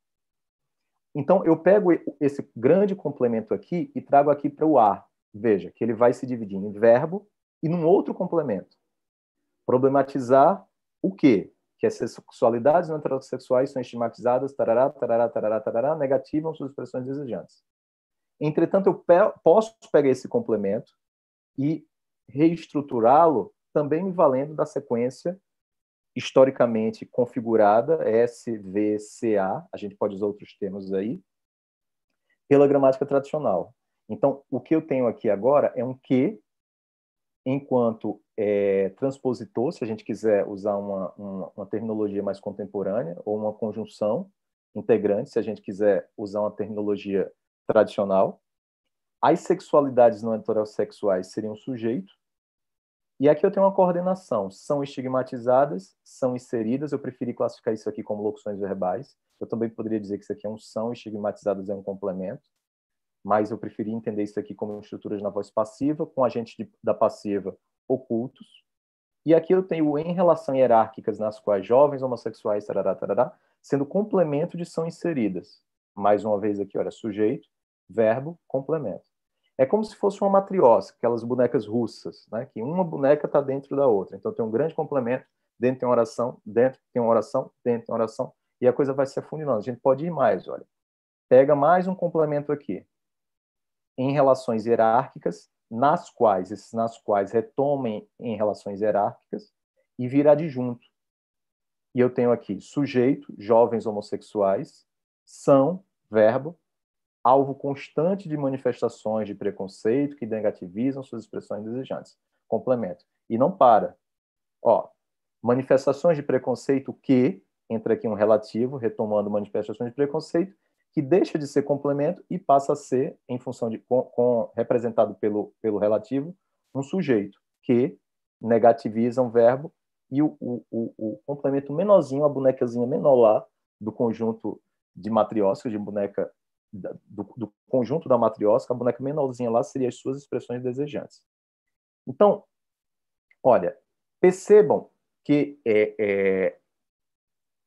Então, eu pego esse grande complemento aqui e trago aqui para o ar. Veja, que ele vai se dividir em verbo e num outro complemento. Problematizar o quê? Que as sexualidades não heterossexuais são estigmatizadas, tarará, tarará, tarará, tarará, negativas suas expressões desejantes. Entretanto, eu pe posso pegar esse complemento e reestruturá-lo também me valendo da sequência historicamente configurada, SVCA, a gente pode usar outros termos aí, pela gramática tradicional. Então, o que eu tenho aqui agora é um que, enquanto é, transpositor, se a gente quiser usar uma, uma, uma terminologia mais contemporânea, ou uma conjunção integrante, se a gente quiser usar uma terminologia tradicional. As sexualidades não heterossexuais seriam sujeito, e aqui eu tenho uma coordenação. São estigmatizadas, são inseridas. Eu preferi classificar isso aqui como locuções verbais. Eu também poderia dizer que isso aqui é um são, estigmatizadas é um complemento. Mas eu preferi entender isso aqui como estruturas na voz passiva, com agentes de, da passiva ocultos. E aqui eu tenho em relação hierárquicas nas quais jovens homossexuais, tarará, tarará, sendo complemento de são inseridas. Mais uma vez aqui, olha, sujeito, verbo, complemento. É como se fosse uma matriosca, aquelas bonecas russas, né? que uma boneca está dentro da outra. Então tem um grande complemento, dentro tem uma oração, dentro tem uma oração, dentro tem uma oração, e a coisa vai se afundando. A gente pode ir mais, olha. Pega mais um complemento aqui. Em relações hierárquicas, nas quais, esses nas quais retomem em relações hierárquicas e de junto. E eu tenho aqui sujeito, jovens homossexuais, são, verbo, alvo constante de manifestações de preconceito que negativizam suas expressões desejantes. Complemento. E não para. Ó, manifestações de preconceito que, entra aqui um relativo, retomando manifestações de preconceito, que deixa de ser complemento e passa a ser, em função de com, com, representado pelo, pelo relativo, um sujeito que negativiza um verbo e o, o, o, o complemento menorzinho, a bonecazinha menor lá do conjunto de matrióticas, de boneca do, do conjunto da matriótica, a boneca menorzinha lá seria as suas expressões desejantes. Então, olha, percebam que é, é,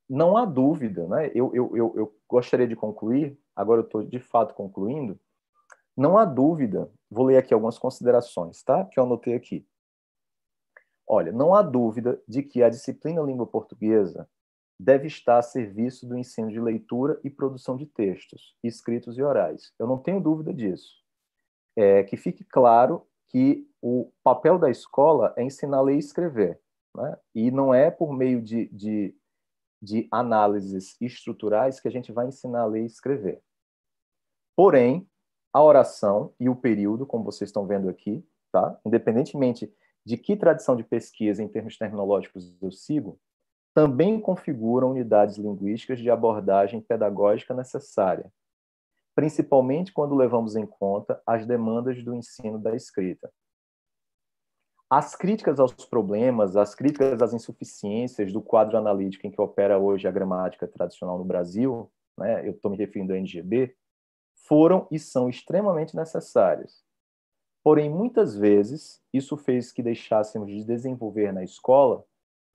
não há dúvida, né? Eu, eu, eu, eu gostaria de concluir, agora eu estou de fato concluindo, não há dúvida, vou ler aqui algumas considerações, tá? Que eu anotei aqui. Olha, não há dúvida de que a disciplina língua portuguesa deve estar a serviço do ensino de leitura e produção de textos, escritos e orais. Eu não tenho dúvida disso. É, que fique claro que o papel da escola é ensinar a ler e escrever. Né? E não é por meio de, de, de análises estruturais que a gente vai ensinar a ler e escrever. Porém, a oração e o período, como vocês estão vendo aqui, tá? independentemente de que tradição de pesquisa em termos terminológicos eu sigo, também configuram unidades linguísticas de abordagem pedagógica necessária, principalmente quando levamos em conta as demandas do ensino da escrita. As críticas aos problemas, as críticas às insuficiências do quadro analítico em que opera hoje a gramática tradicional no Brasil, né, eu estou me referindo à NGB, foram e são extremamente necessárias. Porém, muitas vezes, isso fez que deixássemos de desenvolver na escola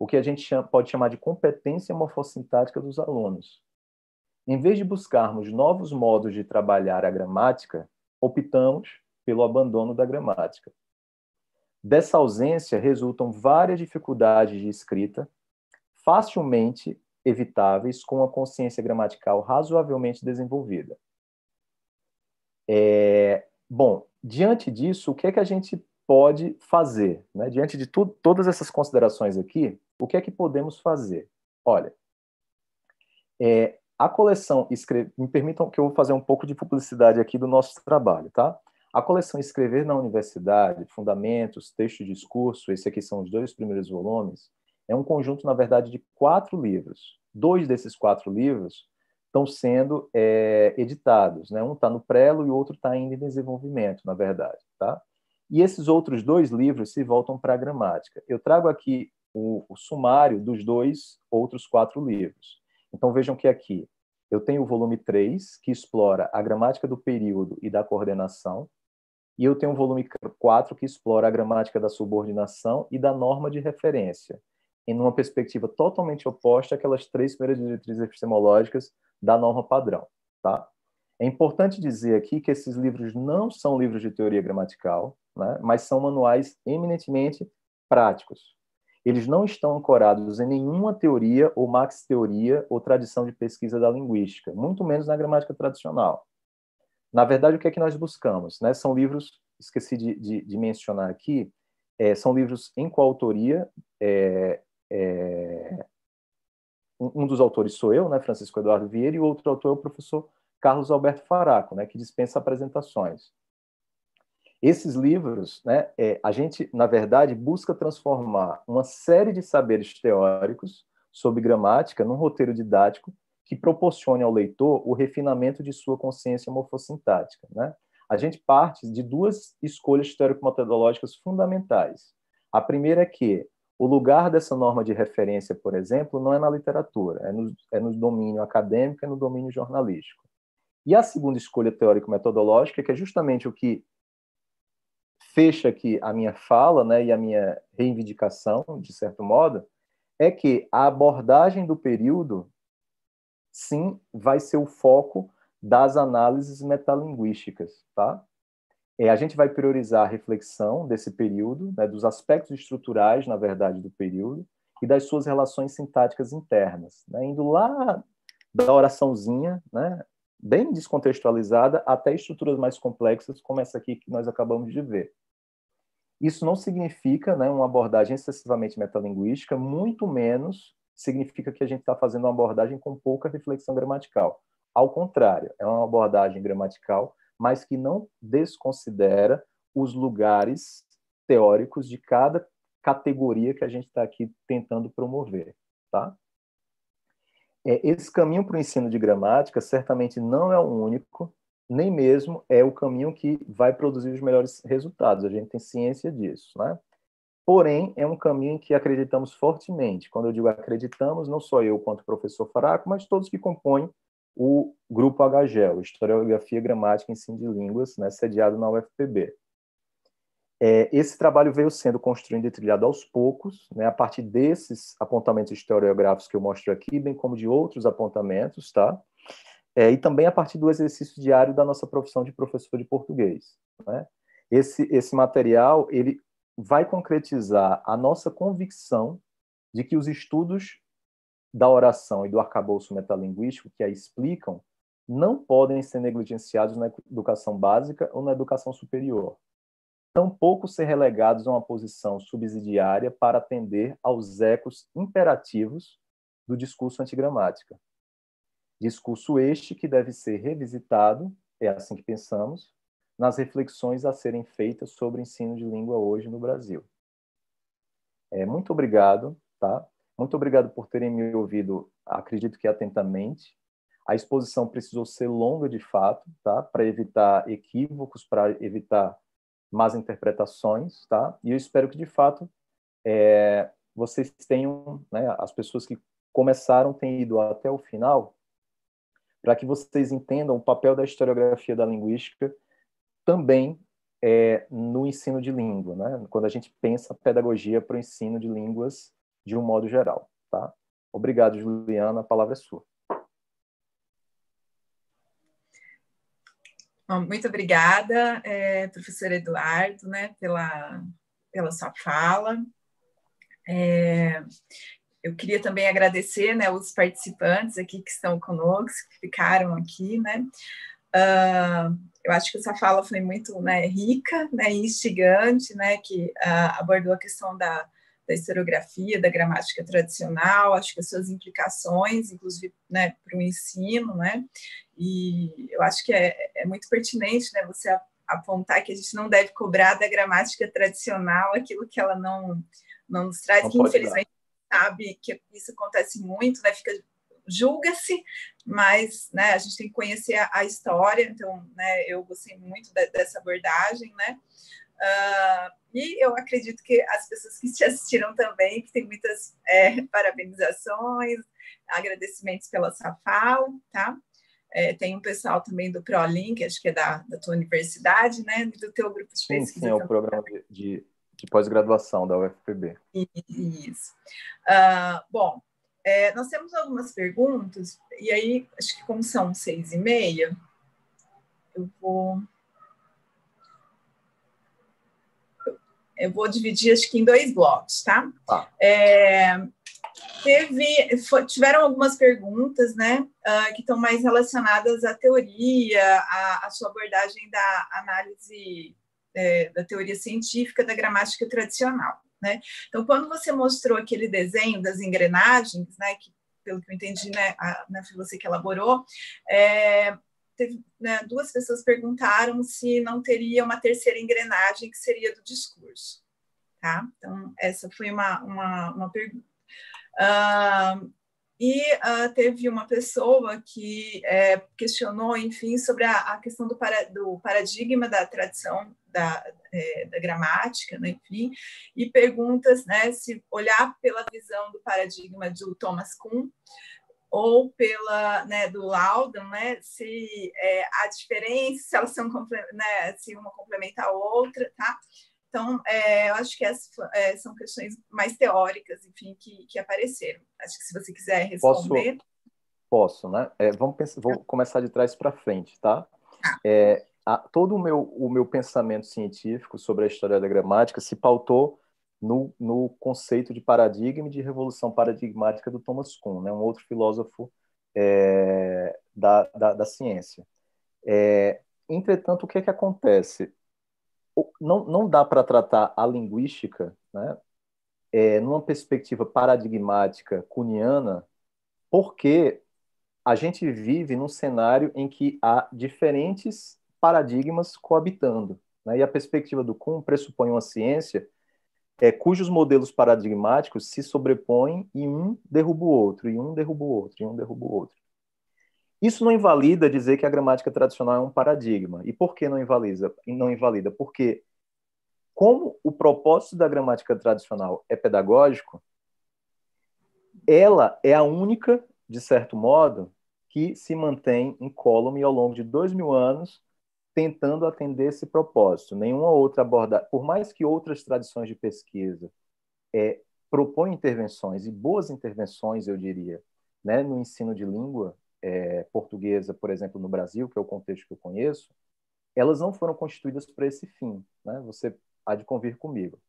o que a gente pode chamar de competência morfossintática dos alunos. Em vez de buscarmos novos modos de trabalhar a gramática, optamos pelo abandono da gramática. Dessa ausência resultam várias dificuldades de escrita, facilmente evitáveis com a consciência gramatical razoavelmente desenvolvida. É, bom, diante disso, o que é que a gente pode fazer? Né? Diante de tu, todas essas considerações aqui, o que é que podemos fazer? Olha, é, a coleção escrever, me permitam que eu vou fazer um pouco de publicidade aqui do nosso trabalho, tá? A coleção Escrever na Universidade, Fundamentos, Texto e Discurso, esse aqui são os dois primeiros volumes, é um conjunto, na verdade, de quatro livros. Dois desses quatro livros estão sendo é, editados, né? Um está no prelo e o outro está ainda em desenvolvimento, na verdade, tá? E esses outros dois livros se voltam para a gramática. Eu trago aqui o, o, sumário dos dois outros quatro livros. Então vejam que aqui eu tenho o volume 3, que explora a gramática do período e da coordenação, e eu tenho o volume 4, que explora a gramática da subordinação e da norma de referência, em uma perspectiva totalmente oposta àquelas três primeiras diretrizes epistemológicas da norma padrão. Tá? É importante dizer aqui que esses livros não são livros de teoria gramatical, né? mas são manuais eminentemente práticos. Eles não estão ancorados em nenhuma teoria ou max-teoria ou tradição de pesquisa da linguística, muito menos na gramática tradicional. Na verdade, o que é que nós buscamos? Né? São livros, esqueci de, de, de mencionar aqui, é, são livros em coautoria. É, é, um dos autores sou eu, né, Francisco Eduardo Vieira, e o outro autor é o professor Carlos Alberto Faraco, né, que dispensa apresentações. Esses livros, né, é, a gente, na verdade, busca transformar uma série de saberes teóricos sobre gramática num roteiro didático que proporcione ao leitor o refinamento de sua consciência morfossintática. Né? A gente parte de duas escolhas histórico-metodológicas fundamentais. A primeira é que o lugar dessa norma de referência, por exemplo, não é na literatura, é no, é no domínio acadêmico e é no domínio jornalístico. E a segunda escolha teórico-metodológica, é que é justamente o que fecha aqui a minha fala né, e a minha reivindicação, de certo modo, é que a abordagem do período, sim, vai ser o foco das análises metalinguísticas. Tá? É, a gente vai priorizar a reflexão desse período, né, dos aspectos estruturais, na verdade, do período, e das suas relações sintáticas internas, né, indo lá da oraçãozinha né, bem descontextualizada até estruturas mais complexas, como essa aqui que nós acabamos de ver. Isso não significa né, uma abordagem excessivamente metalinguística, muito menos significa que a gente está fazendo uma abordagem com pouca reflexão gramatical. Ao contrário, é uma abordagem gramatical, mas que não desconsidera os lugares teóricos de cada categoria que a gente está aqui tentando promover. Tá? É, esse caminho para o ensino de gramática certamente não é o único, nem mesmo é o caminho que vai produzir os melhores resultados. A gente tem ciência disso, né? Porém, é um caminho em que acreditamos fortemente. Quando eu digo acreditamos, não só eu quanto o professor Faraco, mas todos que compõem o grupo HGEL, Historiografia, Gramática e Ensino de Línguas, né, sediado na UFPB. É, esse trabalho veio sendo construído e trilhado aos poucos, né, a partir desses apontamentos historiográficos que eu mostro aqui, bem como de outros apontamentos, tá? É, e também a partir do exercício diário da nossa profissão de professor de português. Né? Esse, esse material ele vai concretizar a nossa convicção de que os estudos da oração e do arcabouço metalinguístico que a explicam não podem ser negligenciados na educação básica ou na educação superior tampouco ser relegados a uma posição subsidiária para atender aos ecos imperativos do discurso antigramática. Discurso este que deve ser revisitado, é assim que pensamos, nas reflexões a serem feitas sobre ensino de língua hoje no Brasil. É, muito obrigado, tá? Muito obrigado por terem me ouvido, acredito que atentamente. A exposição precisou ser longa de fato, tá? Para evitar equívocos, para evitar más interpretações, tá? E eu espero que de fato é, vocês tenham, né, as pessoas que começaram tenham ido até o final, para que vocês entendam o papel da historiografia da linguística também é, no ensino de língua, né? Quando a gente pensa pedagogia para o ensino de línguas de um modo geral, tá? Obrigado, Juliana, a palavra é sua. Muito obrigada, é, professor Eduardo, né, pela, pela sua fala. É, eu queria também agradecer né, os participantes aqui que estão conosco, que ficaram aqui, né? Uh, eu acho que essa fala foi muito né, rica né, instigante, né, que uh, abordou a questão da, da historiografia, da gramática tradicional, acho que as suas implicações, inclusive né, para o ensino, né? E eu acho que é, é muito pertinente né, você apontar que a gente não deve cobrar da gramática tradicional aquilo que ela não, não nos traz, não que infelizmente dar. sabe que isso acontece muito, né, fica julga-se, mas né, a gente tem que conhecer a, a história, então né, eu gostei muito da, dessa abordagem, né? Uh, e eu acredito que as pessoas que te assistiram também, que tem muitas é, parabenizações, agradecimentos pela sua fala, tá? É, tem um pessoal também do ProLink, acho que é da, da tua universidade, né? Do teu grupo de sim, pesquisa. Sim, é o programa de, de, de pós-graduação da UFPB. Isso. Uh, bom, é, nós temos algumas perguntas, e aí, acho que como são seis e meia, eu vou... Eu vou dividir, acho que em dois blocos, tá? Ah. É, Teve, foi, tiveram algumas perguntas, né, uh, que estão mais relacionadas à teoria, à, à sua abordagem da análise é, da teoria científica da gramática tradicional, né? Então, quando você mostrou aquele desenho das engrenagens, né, que pelo que eu entendi, né, a, né foi você que elaborou, é, teve, né, duas pessoas perguntaram se não teria uma terceira engrenagem que seria do discurso, tá? Então, essa foi uma, uma, uma pergunta. Uh, e uh, teve uma pessoa que é, questionou, enfim, sobre a, a questão do, para, do, paradigma da tradição da, é, da gramática, né, enfim, e perguntas né, se olhar pela visão do paradigma do Thomas Kuhn ou pela né, do Loudon, né, se é, a diferença, se elas são né, se uma complementa a outra, tá? Então, é, eu acho que essas é, são questões mais teóricas, enfim, que, que apareceram. Acho que se você quiser responder. Posso, posso né? É, vamos pensar, vou tá. começar de trás para frente, tá? tá. É, a, todo o meu, o meu pensamento científico sobre a história da gramática se pautou no, no conceito de paradigma e de revolução paradigmática do Thomas Kuhn, né? um outro filósofo é, da, da, da, ciência. É, entretanto, o que, é que acontece? não, não dá para tratar a linguística né, é, numa perspectiva paradigmática kuniana, porque a gente vive num cenário em que há diferentes paradigmas coabitando. Né? E a perspectiva do Kuhn pressupõe uma ciência é, cujos modelos paradigmáticos se sobrepõem e um derruba o outro, e um derruba o outro, e um derruba o outro. Isso não invalida dizer que a gramática tradicional é um paradigma. E por que não invalida? Não invalida porque como o propósito da gramática tradicional é pedagógico, ela é a única, de certo modo, que se mantém incólume ao longo de dois mil anos, tentando atender esse propósito. Nenhuma outra aborda, por mais que outras tradições de pesquisa é, propõem intervenções, e boas intervenções, eu diria, né, no ensino de língua, é, portuguesa, por exemplo, no Brasil, que é o contexto que eu conheço, elas não foram constituídas para esse fim. Né? Você há de convir comigo.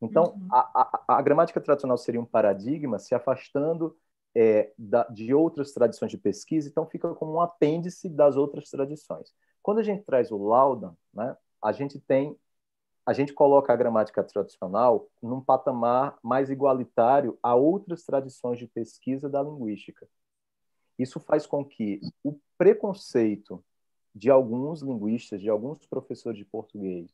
Então, uhum. a, a, a, gramática tradicional seria um paradigma se afastando é, da, de outras tradições de pesquisa, então fica como um apêndice das outras tradições. Quando a gente traz o Laudan, né, a gente tem a gente coloca a gramática tradicional num patamar mais igualitário a outras tradições de pesquisa da linguística. Isso faz com que o preconceito de alguns linguistas, de alguns professores de português,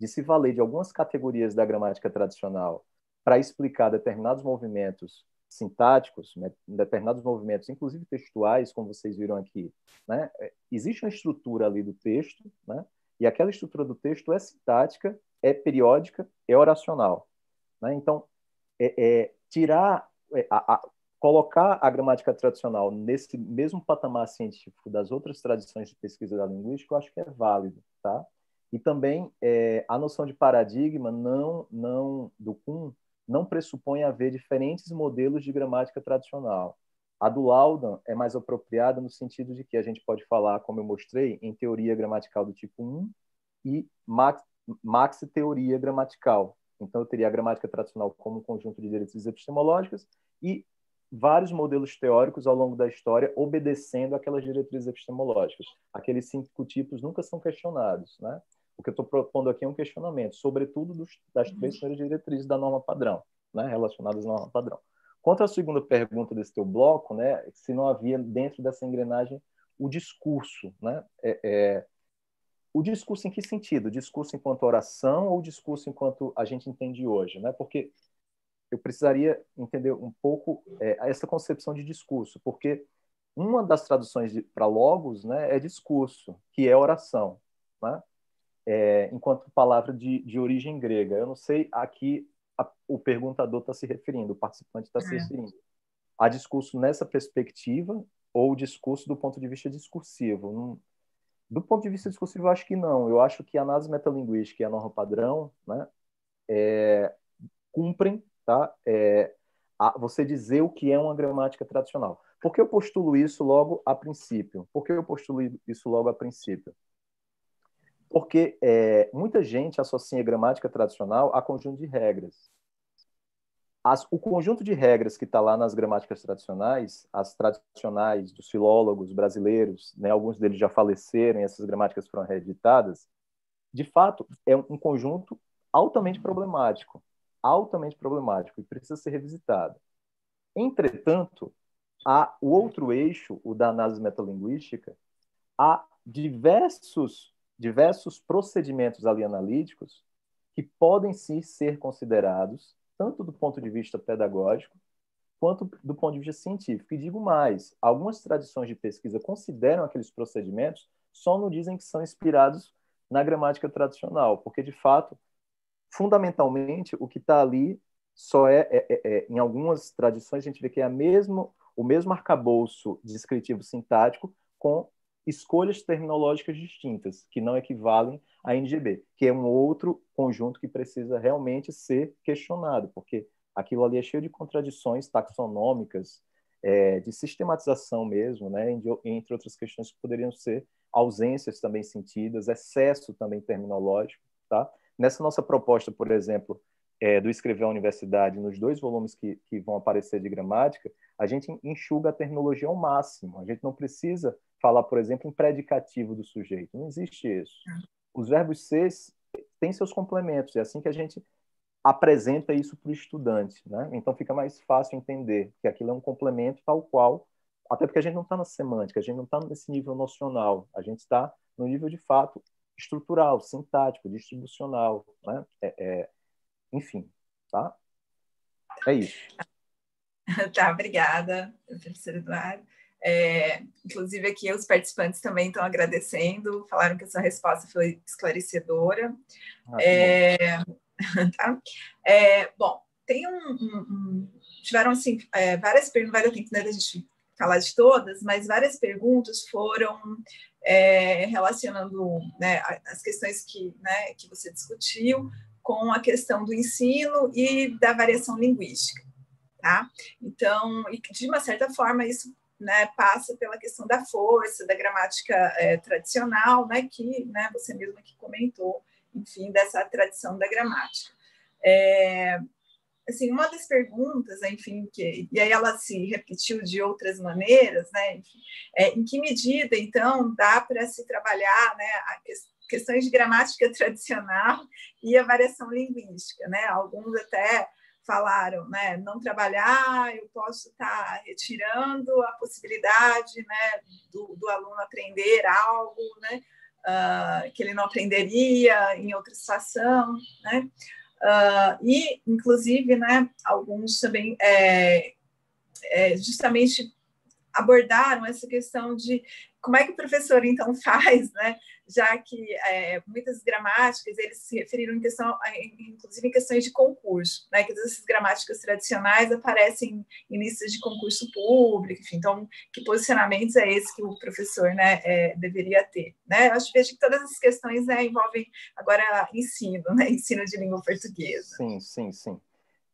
de se valer de algumas categorias da gramática tradicional para explicar determinados movimentos sintáticos, né, determinados movimentos, inclusive textuais, como vocês viram aqui, né, é, existe uma estrutura ali do texto, né, e aquela estrutura do texto é sintática, é periódica, é oracional. Né. Então, é, é, tirar é, a, a, colocar a gramática tradicional nesse mesmo patamar científico das outras tradições de pesquisa da linguística, eu acho que é válido, tá? E também é, a noção de paradigma não, não do Kuhn não pressupõe haver diferentes modelos de gramática tradicional. A do Laudan é mais apropriada no sentido de que a gente pode falar, como eu mostrei, em teoria gramatical do tipo 1 e max, max teoria gramatical. Então, eu teria a gramática tradicional como um conjunto de diretrizes epistemológicas e vários modelos teóricos ao longo da história obedecendo aquelas diretrizes epistemológicas. Aqueles cinco tipos nunca são questionados, né? O que eu estou propondo aqui é um questionamento, sobretudo dos, das três uhum. primeiras diretrizes da norma padrão, né? relacionadas à norma padrão. Quanto à segunda pergunta desse teu bloco, né? se não havia dentro dessa engrenagem o discurso, né? É, é, o discurso em que sentido? O discurso enquanto oração ou o discurso enquanto a gente entende hoje, né? Porque eu precisaria entender um pouco é, essa concepção de discurso, porque uma das traduções para logos né, é discurso, que é oração, né? é, enquanto palavra de, de, origem grega. Eu não sei a que a, o perguntador está se referindo, o participante está é. se referindo. Há discurso nessa perspectiva ou discurso do ponto de vista discursivo? Não, hum, do ponto de vista discursivo, eu acho que não. Eu acho que a análise metalinguística e a norma padrão né, é, cumprem tá? É, a, você dizer o que é uma gramática tradicional. Por que eu postulo isso logo a princípio? Por que eu postulo isso logo a princípio? Porque é, muita gente associa a gramática tradicional a conjunto de regras. As, o conjunto de regras que está lá nas gramáticas tradicionais, as tradicionais dos filólogos brasileiros, né, alguns deles já faleceram e essas gramáticas foram reeditadas, de fato, é um conjunto altamente problemático altamente problemático e precisa ser revisitado. Entretanto, há o outro eixo, o da análise metalinguística, há diversos, diversos procedimentos ali analíticos que podem sim ser considerados, tanto do ponto de vista pedagógico, quanto do ponto de vista científico. E digo mais, algumas tradições de pesquisa consideram aqueles procedimentos, só não dizem que são inspirados na gramática tradicional, porque de fato fundamentalmente, o que está ali só é, é, é, é, em algumas tradições, a gente vê que é a mesmo, o mesmo arcabouço descritivo sintático com escolhas terminológicas distintas, que não equivalem à NGB, que é um outro conjunto que precisa realmente ser questionado, porque aquilo ali é cheio de contradições taxonômicas, é, de sistematização mesmo, né, entre outras questões que poderiam ser ausências também sentidas, excesso também terminológico, tá? Nessa nossa proposta, por exemplo, é, do Escrever à Universidade, nos dois volumes que, que vão aparecer de gramática, a gente enxuga a terminologia ao máximo. A gente não precisa falar, por exemplo, em predicativo do sujeito. Não existe isso. Ah. Os verbos ser têm seus complementos. É assim que a gente apresenta isso para o estudante. Né? Então fica mais fácil entender que aquilo é um complemento tal qual, até porque a gente não está na semântica, a gente não está nesse nível nocional, a gente está no nível de fato estrutural, sintático, distribucional, né? É, é, enfim, tá? É isso. Tá, obrigada, professor Eduardo. É, inclusive aqui os participantes também estão agradecendo, falaram que a sua resposta foi esclarecedora. Ah, é, tá? É, bom, tem um, um, tiveram assim é, várias perguntas, não vai dar a gente falar de todas, mas várias perguntas foram é, relacionando né, as questões que, né, que você discutiu com a questão do ensino e da variação linguística. Tá? Então, e de uma certa forma, isso né, passa pela questão da força, da gramática é, tradicional, né, que né, você mesma que comentou, enfim, dessa tradição da gramática. É, assim, uma das perguntas, né, enfim, que, e aí ela se repetiu de outras maneiras, né, enfim, é, em que medida, então, dá para se trabalhar né, questões de gramática tradicional e a variação linguística, né, alguns até falaram, né, não trabalhar, eu posso estar tá retirando a possibilidade, né, do, do aluno aprender algo, né, uh, que ele não aprenderia em outra situação, né, Uh, e, inclusive, né, alguns também é, é, justamente abordaram essa questão de como é que o professor, então, faz né, já que é, muitas gramáticas eles se referiram em questão, inclusive em questões de concurso, né? Que essas gramáticas tradicionais aparecem em listas de concurso público, enfim, então que posicionamentos é esse que o professor, né, é, deveria ter, né? Eu acho que vejo que todas essas questões né, envolvem agora ensino, né? Ensino de língua portuguesa. Sim, sim, sim.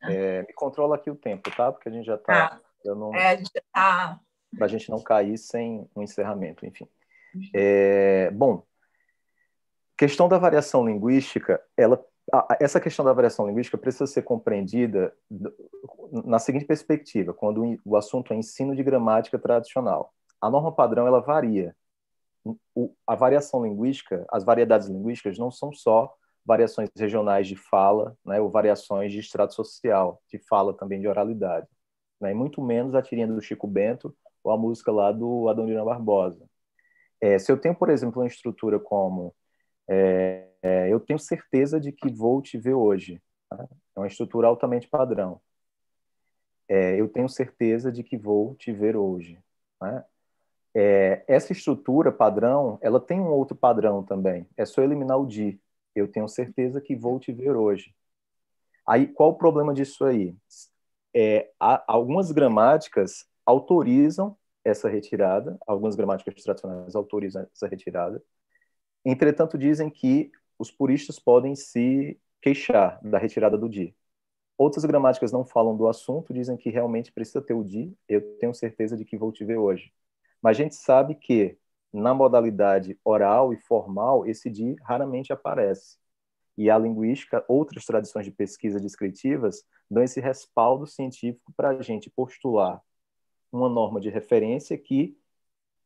Ah. É, me controla aqui o tempo, tá? Porque a gente já está. Ah. Tá. Eu não... É, a gente já tá. Para a gente não cair sem um encerramento, enfim. Uhum. É, bom, questão da variação linguística, ela, essa questão da variação linguística precisa ser compreendida na seguinte perspectiva, quando o assunto é ensino de gramática tradicional. A norma padrão ela varia. O, a variação linguística, as variedades linguísticas não são só variações regionais de fala, né, ou variações de extrato social, de fala também de oralidade, né, e muito menos a tirinha do Chico Bento ou a música lá do Adoniran Barbosa. É, se eu tenho, por exemplo, uma estrutura como é, é, eu tenho certeza de que vou te ver hoje. Tá? É uma estrutura altamente padrão. É, eu tenho certeza de que vou te ver hoje. Né? É, essa estrutura padrão, ela tem um outro padrão também. É só eliminar o de. Eu tenho certeza que vou te ver hoje. Aí, qual o problema disso aí? É, algumas gramáticas autorizam essa retirada, algumas gramáticas tradicionais autorizam essa retirada, Entretanto, dizem que os puristas podem se queixar da retirada do di. Outras gramáticas não falam do assunto, dizem que realmente precisa ter o di, eu tenho certeza de que vou te ver hoje. Mas a gente sabe que na modalidade oral e formal, esse di raramente aparece. E a linguística, outras tradições de pesquisa descritivas, dão esse respaldo científico para a gente postular uma norma de referência que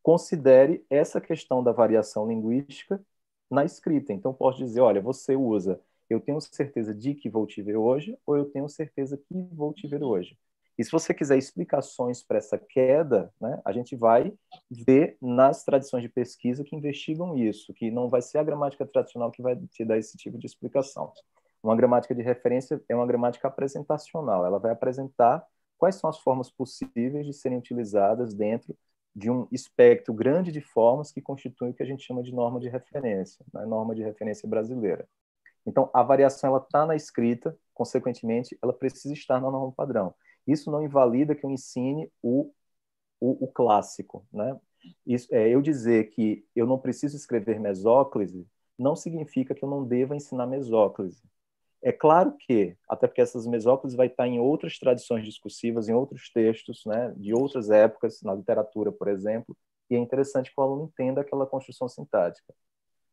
considere essa questão da variação linguística na escrita. Então, posso dizer, olha, você usa eu tenho certeza de que vou te ver hoje ou eu tenho certeza que vou te ver hoje. E se você quiser explicações para essa queda, né, a gente vai ver nas tradições de pesquisa que investigam isso, que não vai ser a gramática tradicional que vai te dar esse tipo de explicação. Uma gramática de referência é uma gramática apresentacional, ela vai apresentar quais são as formas possíveis de serem utilizadas dentro de um espectro grande de formas que constituem o que a gente chama de norma de referência, a né? norma de referência brasileira. Então, a variação ela está na escrita, consequentemente, ela precisa estar na norma padrão. Isso não invalida que eu ensine o, o, o clássico. Né? Isso, é, eu dizer que eu não preciso escrever mesóclise não significa que eu não deva ensinar mesóclise. É claro que, até porque essas mesóclises vai estar em outras tradições discursivas, em outros textos, né, de outras épocas, na literatura, por exemplo, e é interessante que o aluno entenda aquela construção sintática.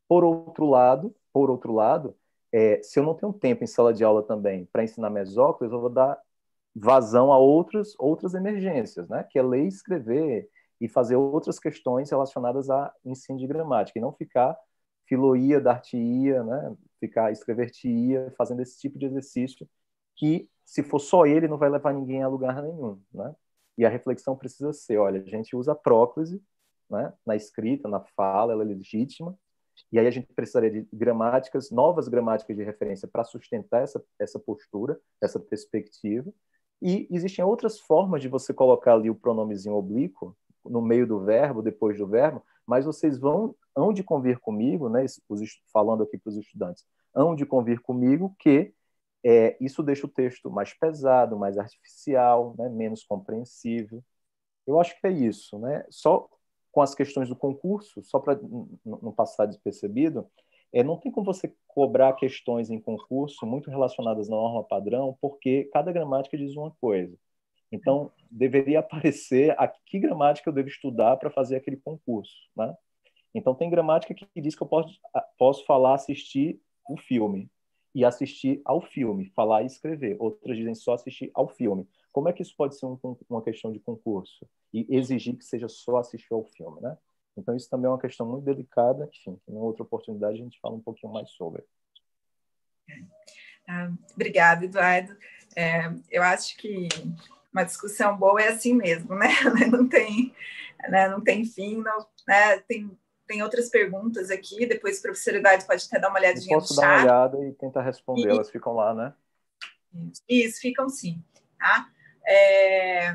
Por outro lado, por outro lado, é, se eu não tenho tempo em sala de aula também para ensinar mesóclises, eu vou dar vazão a outras outras emergências, né, que é ler e escrever e fazer outras questões relacionadas a ensino de gramática e não ficar filoía, dartia, né, ficar extrovertia fazendo esse tipo de exercício que se for só ele não vai levar ninguém a lugar nenhum, né? E a reflexão precisa ser, olha, a gente usa a próclise, né, na escrita, na fala, ela é legítima, e aí a gente precisaria de gramáticas, novas gramáticas de referência para sustentar essa, essa postura, essa perspectiva, e existem outras formas de você colocar ali o pronomezinho oblíquo, no meio do verbo, depois do verbo, mas vocês vão hão de convir comigo, né, falando aqui para os estudantes, hão de convir comigo que é, isso deixa o texto mais pesado, mais artificial, né, menos compreensível. Eu acho que é isso. Né? Só com as questões do concurso, só para não passar despercebido, é, não tem como você cobrar questões em concurso muito relacionadas à norma padrão, porque cada gramática diz uma coisa. Então, deveria aparecer a que gramática eu devo estudar para fazer aquele concurso, né? Então, tem gramática que diz que eu posso, ah, posso falar, assistir o filme e assistir ao filme, falar e escrever. Outras dizem só assistir ao filme. Como é que isso pode ser um, uma questão de concurso e exigir que seja só assistir ao filme, né? Então, isso também é uma questão muito delicada. Enfim, em outra oportunidade a gente fala um pouquinho mais sobre. Ah, obrigada, Eduardo. É, eu acho que uma discussão boa é assim mesmo, né? não tem, né? não tem fim, não, né? Tem, tem outras perguntas aqui, depois a professoridade pode até dar uma olhadinha posso no chat. Posso dar uma olhada e tentar responder, e, elas ficam lá, né? Isso, ficam sim, tá? É,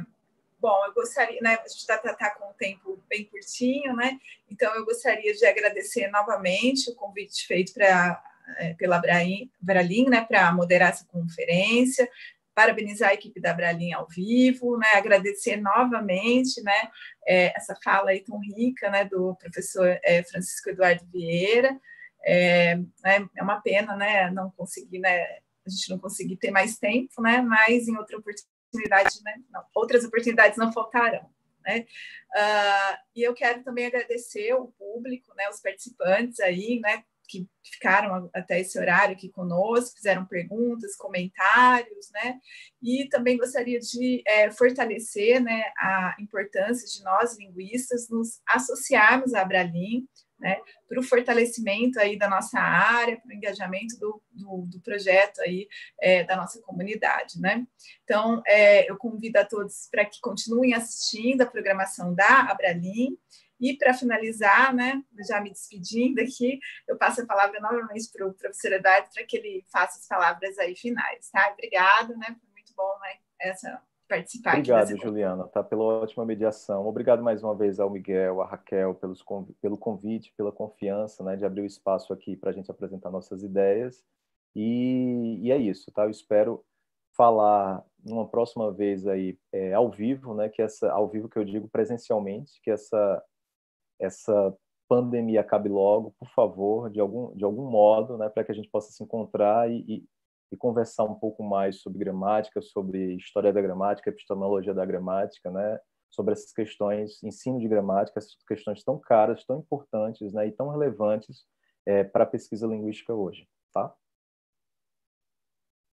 bom, eu gostaria, né, a gente está tá, tá com um tempo bem curtinho, né? Então, eu gostaria de agradecer novamente o convite feito para é, pela Bralin, né, para moderar essa conferência, parabenizar a equipe da Bralin ao vivo, né, agradecer novamente né, é, essa fala aí tão rica né, do professor é, Francisco Eduardo Vieira. É, né, é uma pena né, não conseguir, né, a gente não conseguir ter mais tempo, né, mas em outra oportunidade, né, não, outras oportunidades não faltarão. Né? Uh, e eu quero também agradecer o público, né, os participantes aí, né, que ficaram até esse horário aqui conosco, fizeram perguntas, comentários, né? E também gostaria de é, fortalecer né, a importância de nós, linguistas, nos associarmos à Abralim, né, para o fortalecimento aí da nossa área, para o engajamento do, do, do projeto aí é, da nossa comunidade, né? Então, é, eu convido a todos para que continuem assistindo a programação da Abralim e para finalizar, né, já me despedindo aqui, eu passo a palavra novamente para o professor Eduardo para que ele faça as palavras aí finais, tá? Obrigado, né? Foi muito bom, né? Essa participar. Obrigado, Juliana, tá? Pela ótima mediação. Obrigado mais uma vez ao Miguel, à Raquel pelos pelo convite, pela confiança, né, de abrir o espaço aqui para a gente apresentar nossas ideias. E, e, é isso, tá? Eu espero falar numa próxima vez aí é, ao vivo, né? Que essa ao vivo que eu digo presencialmente, que essa essa pandemia acabe logo, por favor, de algum, de algum modo, né, para que a gente possa se encontrar e, e, e, conversar um pouco mais sobre gramática, sobre história da gramática, epistemologia da gramática, né, sobre essas questões, ensino de gramática, essas questões tão caras, tão importantes né, e tão relevantes é, para a pesquisa linguística hoje. Tá?